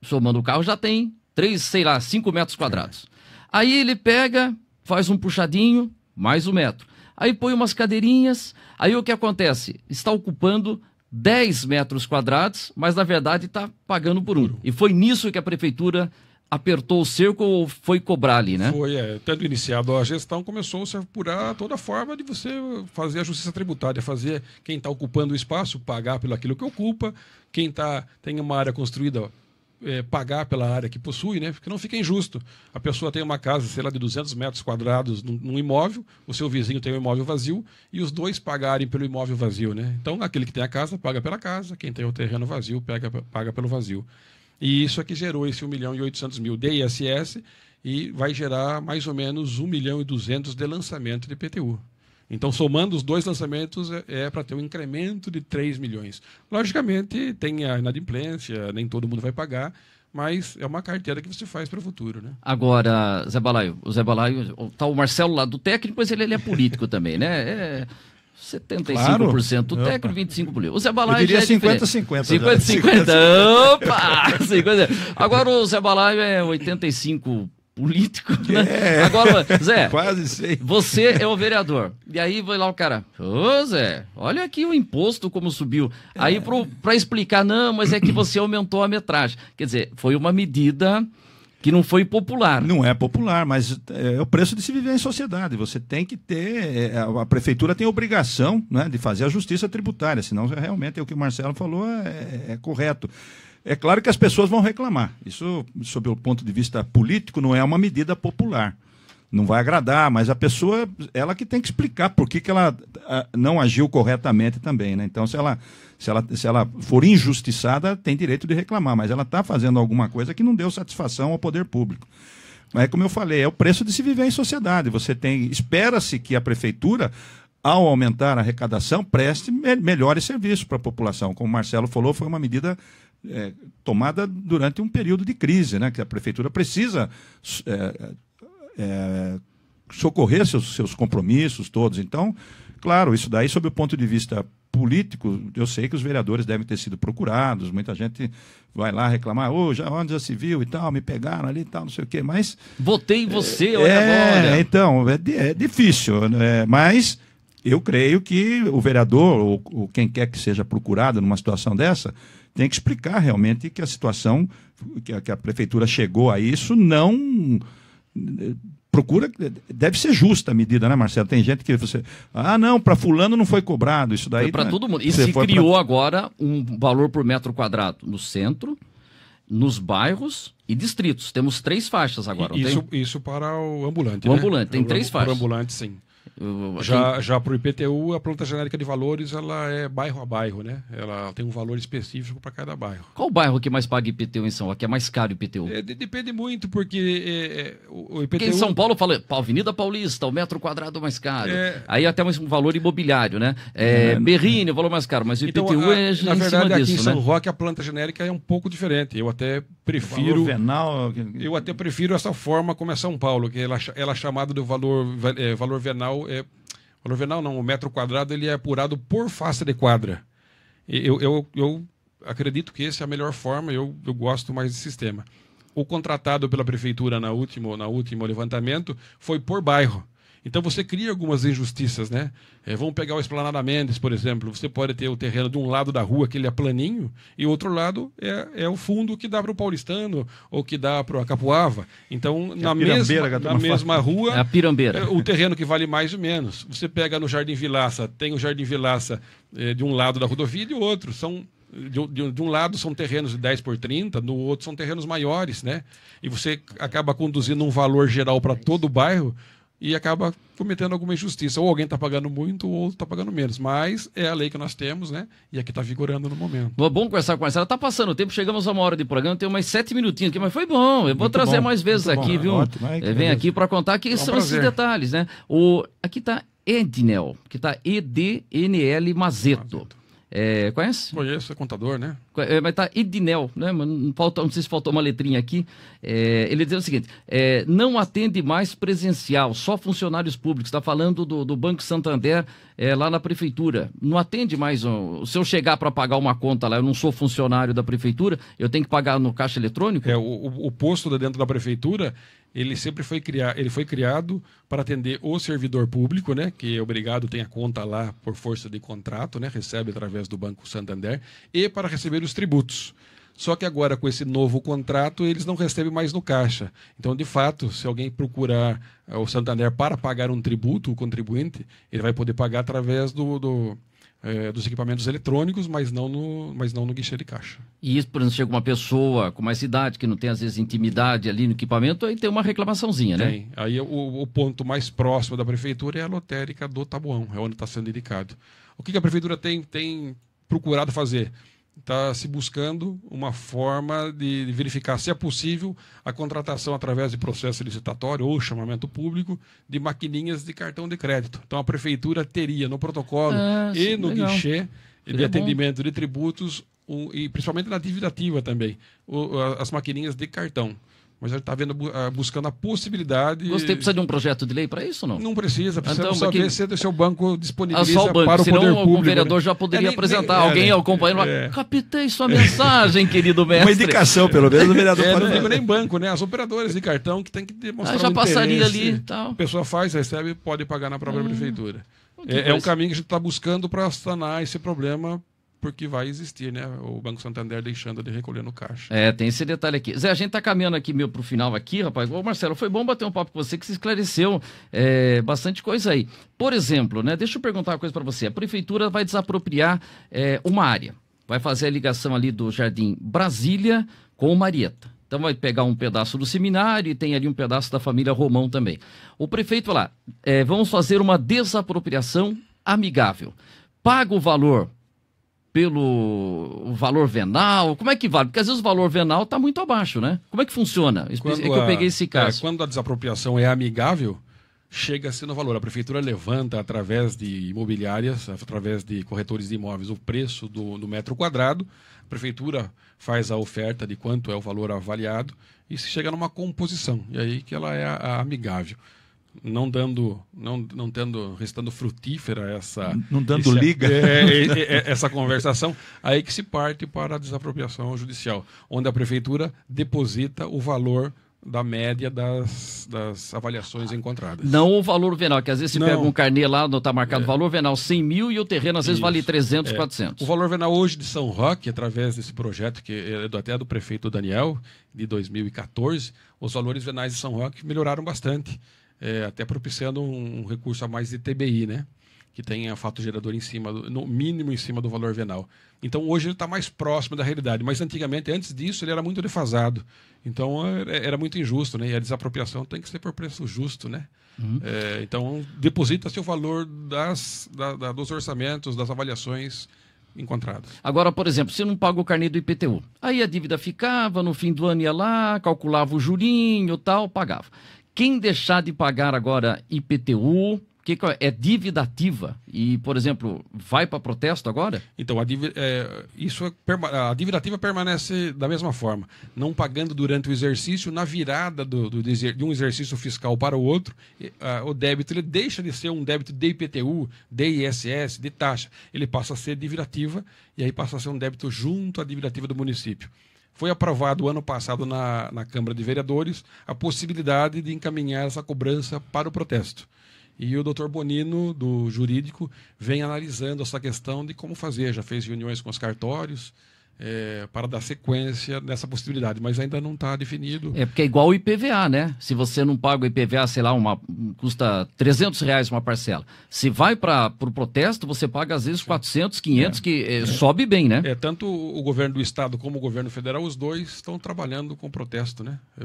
somando o carro, já tem três, sei lá, cinco metros quadrados. É. Aí ele pega, faz um puxadinho, mais um metro. Aí põe umas cadeirinhas, aí o que acontece? Está ocupando 10 metros quadrados, mas na verdade está pagando por um. E foi nisso que a prefeitura apertou o cerco ou foi cobrar ali, né? Foi, é. Tendo iniciado a gestão, começou-se a apurar toda forma de você fazer a justiça tributária, fazer quem está ocupando o espaço pagar pelo aquilo que ocupa, quem tá, tem uma área construída é, pagar pela área que possui, né? Porque não fica injusto. A pessoa tem uma casa, sei lá, de 200 metros quadrados num, num imóvel, o seu vizinho tem um imóvel vazio e os dois pagarem pelo imóvel vazio, né? Então, aquele que tem a casa paga pela casa, quem tem o terreno vazio pega, paga pelo vazio. E isso é que gerou esse 1 milhão e 800 mil de ISS e vai gerar mais ou menos 1 milhão e 200 de lançamento de PTU. Então, somando os dois lançamentos, é, é para ter um incremento de 3 milhões. Logicamente, tem a inadimplência, nem todo mundo vai pagar, mas é uma carteira que você faz para o futuro, né? Agora, Zé Balaio, o Zé Balaio, tá o Marcelo lá do técnico, mas ele, ele é político também, né? É... 75% claro. técnico, 25% político. O Zé Balaio Eu diria 50-50. É 50-50. Né? Opa! 50. Agora o Zé Balaio é 85% político, né? É. Agora, Zé, quase sei. Você é o vereador. E aí vai lá o cara, ô Zé, olha aqui o imposto como subiu. É. Aí para explicar, não, mas é que você aumentou a metragem. Quer dizer, foi uma medida que não foi popular. Não é popular, mas é, é o preço de se viver em sociedade. Você tem que ter, é, a prefeitura tem a obrigação né, de fazer a justiça tributária, senão realmente é o que o Marcelo falou é, é correto. É claro que as pessoas vão reclamar. Isso, sob o ponto de vista político, não é uma medida popular. Não vai agradar, mas a pessoa, ela que tem que explicar por que, que ela ah, não agiu corretamente também. Né? Então, se ela, se, ela, se ela for injustiçada, tem direito de reclamar, mas ela está fazendo alguma coisa que não deu satisfação ao poder público. É como eu falei, é o preço de se viver em sociedade. Você tem. Espera-se que a prefeitura ao aumentar a arrecadação, preste melhores serviços para a população. Como o Marcelo falou, foi uma medida é, tomada durante um período de crise, né? que a prefeitura precisa é, é, socorrer seus, seus compromissos todos. Então, claro, isso daí, sob o ponto de vista político, eu sei que os vereadores devem ter sido procurados, muita gente vai lá reclamar, ô, oh, já onde já se viu e tal, me pegaram ali e tal, não sei o quê, mas... Votei em você, é, olha agora! É, então, é, é difícil, né? mas eu creio que o vereador, ou, ou quem quer que seja procurado numa situação dessa, tem que explicar realmente que a situação, que a, que a prefeitura chegou a isso, não procura deve ser justa a medida, né, Marcelo? Tem gente que você, ah, não, para fulano não foi cobrado isso daí. Para né? todo mundo. E você se criou pra... agora um valor por metro quadrado no centro, nos bairros e distritos. Temos três faixas agora. Isso, isso para o ambulante. O né? ambulante tem o três faixas. Para o ambulante, sim. Já, já para o IPTU, a planta genérica de valores ela é bairro a bairro, né? Ela tem um valor específico para cada bairro. Qual bairro que mais paga IPTU em São Paulo? Que é mais caro o IPTU? É, depende muito, porque é, é o IPTU... Porque em São Paulo fala Avenida Paulista, o metro quadrado mais caro. É... Aí até um valor imobiliário, né? É, é... Berrine, o valor mais caro, mas o IPTU então, a, é Na verdade, aqui disso, em São né? Roque, a planta genérica é um pouco diferente. Eu até prefiro... Venal... Eu até prefiro essa forma como é São Paulo, que ela, é ela é chamada do valor, é, valor venal novenal é. O novenal não, o metro quadrado ele é apurado por face de quadra. Eu, eu, eu acredito que essa é a melhor forma, eu, eu gosto mais desse sistema. O contratado pela prefeitura na último, na último levantamento foi por bairro. Então você cria algumas injustiças, né? É, vamos pegar o Esplanada Mendes, por exemplo. Você pode ter o terreno de um lado da rua, que ele é planinho, e o outro lado é, é o fundo que dá para o paulistano ou que dá para o Capuava. Então, é na, mesma, na mesma rua, é a pirambeira. É, o terreno que vale mais ou menos. Você pega no Jardim Vilaça, tem o Jardim Vilaça é, de um lado da rodovia e de outro. São de, de, de, um lado são terrenos de 10 por 30, no outro são terrenos maiores, né? E você acaba conduzindo um valor geral para todo o bairro e acaba cometendo alguma injustiça. Ou alguém está pagando muito, ou está pagando menos. Mas é a lei que nós temos, né? E é aqui está vigorando no momento. Bom conversar com a Marcela. Está passando o tempo, chegamos a uma hora de programa, tem mais sete minutinhos aqui, mas foi bom. Eu vou muito trazer bom, mais vezes aqui, bom, viu? Ótimo, é, Vem aqui para contar que é são prazer. esses detalhes, né? O, aqui está Ednel, que está E-D-N-L Mazeto. Mazeto. É, conhece? Conheço, é contador, né? É, mas tá Edinel, né? Falta, não sei se faltou uma letrinha aqui. É, ele diz o seguinte: é, não atende mais presencial, só funcionários públicos. Está falando do, do, Banco Santander é, lá na prefeitura. Não atende mais. Um, se eu chegar para pagar uma conta lá, eu não sou funcionário da prefeitura, eu tenho que pagar no caixa eletrônico? É, o, o posto dentro da prefeitura, ele sempre foi criado, ele foi criado para atender o servidor público, né, que é obrigado tem a conta lá por força de contrato, né, recebe através do Banco Santander, e para receber os tributos. Só que agora com esse novo contrato eles não recebem mais no caixa. Então, de fato, se alguém procurar eh, o Santander para pagar um tributo, o contribuinte, ele vai poder pagar através do, do é, dos equipamentos eletrônicos, mas não, no, mas não no guichê de caixa. E isso, por exemplo, chega uma pessoa com mais idade, que não tem, às vezes, intimidade ali no equipamento, aí tem uma reclamaçãozinha, né? Tem. Aí o, o ponto mais próximo da prefeitura é a lotérica do Tabuão, é onde está sendo indicado. O que, que a prefeitura tem, tem procurado fazer? está se buscando uma forma de, verificar se é possível a contratação através de processo licitatório ou chamamento público de maquininhas de cartão de crédito. Então a prefeitura teria no protocolo ah, e no legal. guichê de atendimento bom. de tributos um, e principalmente na dívida ativa também, o, as maquininhas de cartão mas ele está ah, buscando a possibilidade. Você precisa de um projeto de lei para isso não? Não precisa, precisa então, saber que... se o seu banco disponibiliza ah, o banco, para o senão poder público. O né? vereador já poderia é, apresentar nem, alguém é, ao companheiro. É. Captei sua mensagem, querido mestre. Uma indicação, pelo menos, do vereador. É, não digo nem banco, né? As operadoras de cartão que tem que ah, demonstrar. Ah, já um passaria ali e tal. A pessoa faz, recebe, pode pagar na própria hum. prefeitura. É, é um caminho que a gente está buscando para sanar esse problema porque vai existir, né? O Banco Santander deixando de recolher no caixa. É, tem esse detalhe aqui. Zé, a gente tá caminhando aqui meio pro final aqui, rapaz. Ô, Marcelo, foi bom bater um papo com você que se esclareceu é, bastante coisa aí. Por exemplo, né? Deixa eu perguntar uma coisa para você. A prefeitura vai desapropriar é, uma área. Vai fazer a ligação ali do Jardim Brasília com o Marieta. Então vai pegar um pedaço do seminário e tem ali um pedaço da família Romão também. O prefeito vai lá, é, vamos fazer uma desapropriação amigável. Paga o valor pelo valor venal? Como é que vale? Porque às vezes o valor venal está muito abaixo, né? Como é que funciona? Quando é que eu peguei esse é, caso. É, quando a desapropriação é amigável, chega a ser no valor. A prefeitura levanta através de imobiliárias, através de corretores de imóveis, o preço do, do metro quadrado. A prefeitura faz a oferta de quanto é o valor avaliado e se chega numa composição. E aí que ela é a, a amigável não dando não, não tendo restando frutífera essa não dando esse, liga é, é é, é, é, essa conversação aí que se parte para a desapropriação judicial onde a prefeitura deposita o valor da média das, das avaliações encontradas. Não o valor venal, que às vezes se não. pega um carnê lá, não está marcado o é. valor venal 100 mil e o terreno às vezes Isso. vale 300, 400. O valor venal hoje de São Roque, através desse projeto que é do, até do prefeito Daniel, de 2014, os valores venais de São Roque melhoraram bastante é, até propiciando um, recurso a mais de TBI, né? Que tenha fato gerador em cima, do, no mínimo em cima do valor venal. Então hoje ele está mais próximo da realidade, mas antigamente, antes disso, ele era muito defasado. Então era muito injusto, né? E a desapropriação tem que ser por preço justo, né? Uhum. É, então deposita-se o valor das, da, da, dos orçamentos, das avaliações encontradas. Agora, por exemplo, você não paga o carnê do IPTU. Aí a dívida ficava, no fim do ano ia lá, calculava o jurinho tal, pagava. Quem deixar de pagar agora IPTU, que é? é dívida ativa e, por exemplo, vai para protesto agora? Então, a dívida, é, isso é, a dívida ativa permanece da mesma forma, não pagando durante o exercício, na virada do, do de um exercício fiscal para o outro, o débito ele deixa de ser um débito de IPTU, de ISS, de taxa, ele passa a ser dívida ativa e aí passa a ser um débito junto à dívida ativa do município. Foi aprovado ano passado na, na Câmara de Vereadores a possibilidade de encaminhar essa cobrança para o protesto. E o doutor Bonino, do jurídico, vem analisando essa questão de como fazer. Já fez reuniões com os cartórios, é, para dar sequência nessa possibilidade, mas ainda não está definido. É porque é igual o IPVA, né? Se você não paga o IPVA, sei lá, uma, custa 300 reais uma parcela. Se vai para o pro protesto, você paga às vezes 400, 500, é, que é, é, sobe bem, né? É, tanto o governo do Estado como o governo federal, os dois estão trabalhando com protesto, né? É,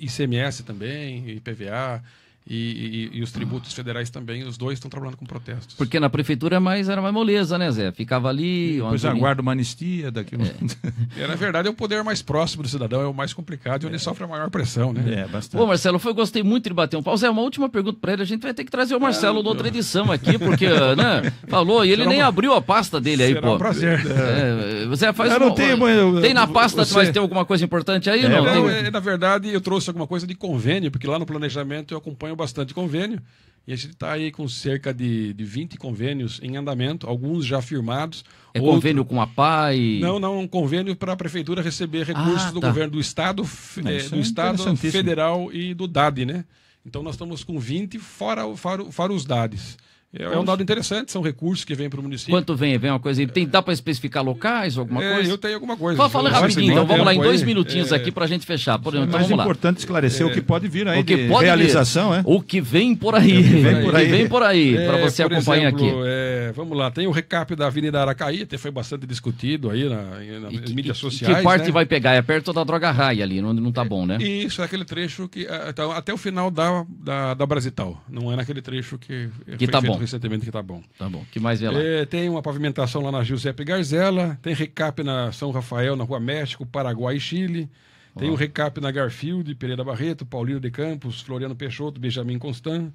ICMS também, IPVA e, e, e, os tributos federais também, os dois estão trabalhando com protestos. Porque na prefeitura mais era mais moleza, né, Zé? Ficava ali. Depois Antônio... aguarda uma anistia daqui. É. é. na verdade, é o poder mais próximo do cidadão, é o mais complicado e onde é. sofre a maior pressão, né? É, bastante. Bom, Marcelo, foi, gostei muito de bater um pau. Zé, uma última pergunta para ele. A gente vai ter que trazer o Marcelo é, noutra edição aqui, porque, né? Falou, e ele Será nem uma... abriu a pasta dele aí, pô. Um prazer. É, Zé, faz eu não uma... tenho, eu... Tem na pasta, Você... vai tem alguma coisa importante aí? É, não, não tem... É, na verdade, eu trouxe alguma coisa de convênio, porque lá no planejamento eu acompanho bastante convênio. E a gente está aí com cerca de, de 20 convênios em andamento, alguns já firmados. É outro... convênio com a PAI? Não, não, um convênio para a prefeitura receber ah, recursos ah, do tá. governo do Estado, não, é, do é Estado Federal e do DAD, né? Então nós estamos com 20 fora, fora, fora os DADs. É, é, um dado interessante, são recursos que vêm para o município. Quanto vem? Vem uma coisa. Tem, dá para especificar locais, alguma é, coisa? Eu tenho alguma coisa. Fala, fala rapidinho, então, é. é então vamos lá, em dois minutinhos é... aqui para a gente fechar. Por exemplo, então, vamos lá. É importante esclarecer o que pode vir aí, o que pode realização, vir. é? O que vem por aí. O que vem por aí, vem por aí, para você acompanhar exemplo, aqui. vamos lá, tem o recap da Avenida Aracaí, até foi bastante discutido aí na, nas mídias sociais. Que parte né? vai pegar? É perto da droga raia ali, onde não está bom, né? Isso, é aquele trecho que. Então, até o final da, da, da Brasital. Não é naquele trecho que. Que tá bom recentemente que tá bom. Tá bom. que mais vem lá? É, tem uma pavimentação lá na Giuseppe Garzella, tem recap na São Rafael, na Rua México, Paraguai e Chile. Tem um recap na Garfield, Pereira Barreto, Paulino de Campos, Floriano Peixoto, Benjamin Constant.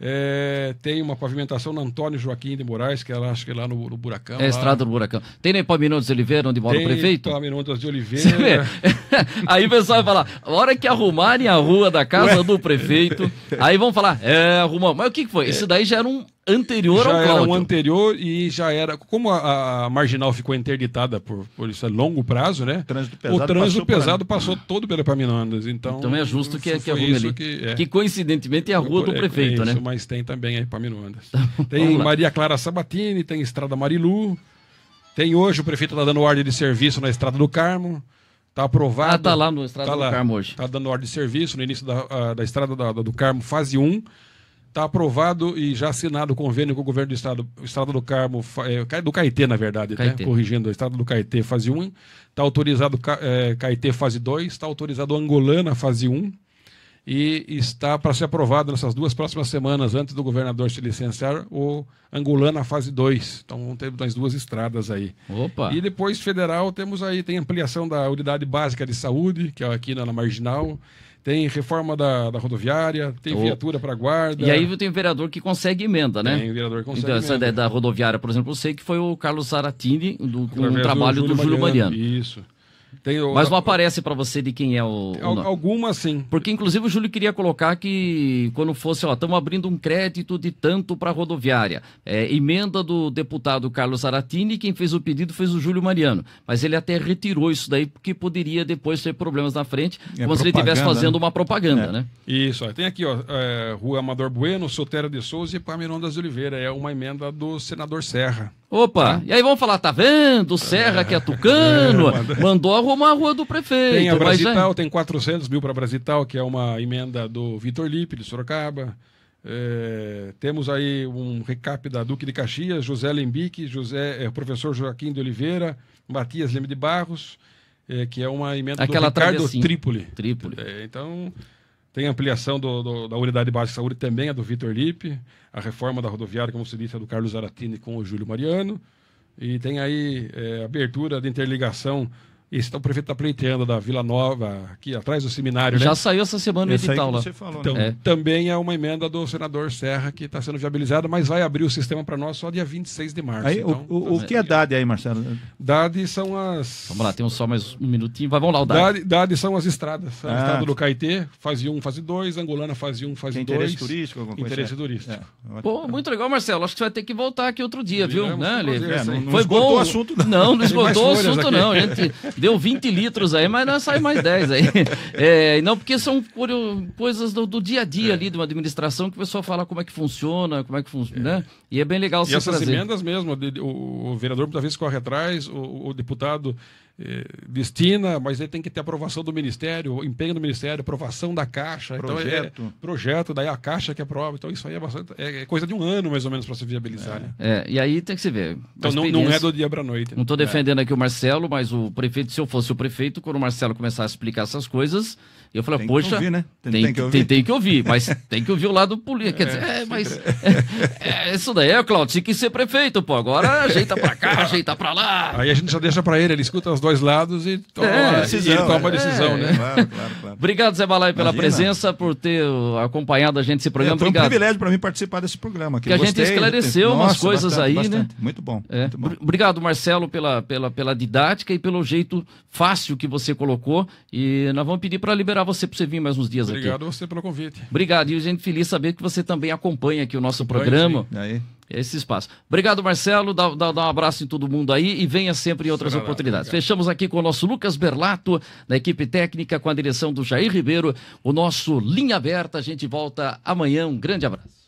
É, tem uma pavimentação na Antônio Joaquim de Moraes, que ela acho que é lá no, no Buracão. É a estrada do Buracão. Tem na Epaminondas de Oliveira, onde mora tem o prefeito? Palminotas de Oliveira. aí o pessoal vai falar, a hora que arrumarem a rua da casa Ué? do prefeito, aí vão falar, é, arrumou. Mas o que, que foi? Esse daí já era um anterior já ao Cláudio. era um anterior e já era como a, a marginal ficou interditada por, por isso a é longo prazo né trânsito pesado o trânsito passou pesado passou todo pela Epaminondas, então então é justo que que a rua ali que, é. que, coincidentemente é a rua do prefeito é, é isso, né mas tem também a Epaminondas. Tá tem Maria Clara Sabatini tem Estrada Marilu tem hoje o prefeito está dando ordem de serviço na Estrada do Carmo Está aprovado. Ah, tá lá no Estrada tá do Carmo hoje. Está dando ordem de serviço no início da, ah, da Estrada da, do Carmo, fase 1. Está aprovado e já assinado o convênio com o governo do Estado, Estado do Carmo, é, do Caetê, na verdade, né? Caetê. Né? corrigindo, o Estado do Caetê, fase 1. Está autorizado é, Caetê, fase 2. Está autorizado Angolana, fase 1 e está para ser aprovado nessas duas próximas semanas, antes do governador se licenciar, o Angolana na fase 2. Então vamos ter mais duas estradas aí. Opa. E depois, federal, temos aí, tem ampliação da unidade básica de saúde, que é aqui na, na marginal. Tem reforma da, da rodoviária, tem viatura para guarda. E aí tem vereador que consegue emenda, né? Tem vereador que consegue. Então, essa da, da rodoviária, por exemplo, eu sei que foi o Carlos Saratini, do, com o um trabalho do Júlio, do Júlio Mariano. Mariano. Isso. O... Mas não aparece para você de quem é o. o Algumas sim. Porque, inclusive, o Júlio queria colocar que, quando fosse, ó, estamos abrindo um crédito de tanto para rodoviária. É, emenda do deputado Carlos Aratini, quem fez o pedido fez o Júlio Mariano. Mas ele até retirou isso daí, porque poderia depois ter problemas na frente, é, como se ele estivesse fazendo né? uma propaganda, é. né? Isso. tem aqui, ó, é, Rua Amador Bueno, Sotero de Souza e Pamirão das Oliveira. É uma emenda do senador Serra. Opa, e aí vamos falar, tá vendo? Serra que é tucano, é, mandou... arrumar a rua do prefeito. Tem a Brasital, tem 400 mil para Brasital, que é uma emenda do Vitor Lipe, de Sorocaba. É, temos aí um recap da Duque de Caxias, José Lembique, José, é, professor Joaquim de Oliveira, Matias Leme de Barros, é, que é uma emenda Aquela do Ricardo Trípoli. Trípoli. É, então... Tem ampliação do, do, da unidade básica de saúde também, a do Vitor Lipe. A reforma da rodoviária, como se disse, é do Carlos Aratini com o Júlio Mariano. E tem aí é, abertura de interligação esse, o prefeito está pleiteando da Vila Nova, aqui atrás do seminário. Né? Já né? saiu essa semana o edital lá. Falou, então, né? É. Também é uma emenda do senador Serra que está sendo viabilizada, mas vai abrir o sistema para nós só dia 26 de março. Aí, então, o, o, o que é DAD aí, Marcelo? DAD são as. Vamos lá, temos só mais um minutinho. Vai, vamos lá, o DAD. DAD, DAD são as estradas. Ah. estrada do Caetê, fase 1, fase 2, Angolana, fase 1, fase 2. Interesse turístico, alguma coisa. Interesse é. turístico. É. muito legal, Marcelo. Acho que você vai ter que voltar aqui outro dia, viu? Né, fazer, é, não, não Foi bom. o assunto, não. Não, não esgotou o assunto, aqui. não. A gente Deu 20 litros aí, mas não sai mais 10 aí. É, não, porque são coisas do, do dia a dia é. ali de uma administração que o pessoal fala como é que funciona, como é que funciona, é. né? E é bem legal E essas trazer. emendas mesmo, o, o vereador muitas vezes corre atrás, o, o deputado eh, destina, mas ele tem que ter aprovação do Ministério, empenho do Ministério, aprovação da Caixa. Projeto. Então é, é, projeto, daí a Caixa que aprova. Então isso aí é bastante. É, é coisa de um ano mais ou menos para se viabilizar. É. Né? É, e aí tem que se ver. Então não, não, é do dia para noite. Né? Não estou é. defendendo aqui o Marcelo, mas o prefeito, se eu fosse o prefeito, quando o Marcelo começar a explicar essas coisas e eu falei, tem poxa, que ouvir, né? tem, tem, tem, que ouvir. Tem, tem, que ouvir, mas tem que ouvir o lado político. Quer é, dizer, é, mas é, é, isso daí é, Claudio, tinha que ser prefeito, pô. Agora ajeita pra cá, ajeita pra lá. Aí a gente já deixa pra ele, ele escuta os dois lados e toma, é, decisão, ele toma né? decisão, é, né? Claro, claro, claro. Obrigado, Zé Balai, pela presença, por ter acompanhado a gente esse programa. É, foi um Obrigado. privilégio pra mim participar desse programa. Que, que a gente esclareceu tem... umas Nossa, coisas bastante, aí, né? bastante. né? Muito bom, é. muito bom. Obrigado, Marcelo, pela, pela, pela didática e pelo jeito fácil que você colocou. E nós vamos pedir pra liberar marcar você para você vir mais uns dias Obrigado aqui. Obrigado você pelo convite. Obrigado. E a gente feliz saber que você também acompanha aqui o nosso acompanha, programa. Sim. Aí. Esse espaço. Obrigado, Marcelo. Dá, dá, dá, um abraço em todo mundo aí e venha sempre em outras oportunidades. Fechamos aqui com o nosso Lucas Berlato, da equipe técnica, com a direção do Jair Ribeiro, o nosso Linha Aberta. A gente volta amanhã. Um grande abraço.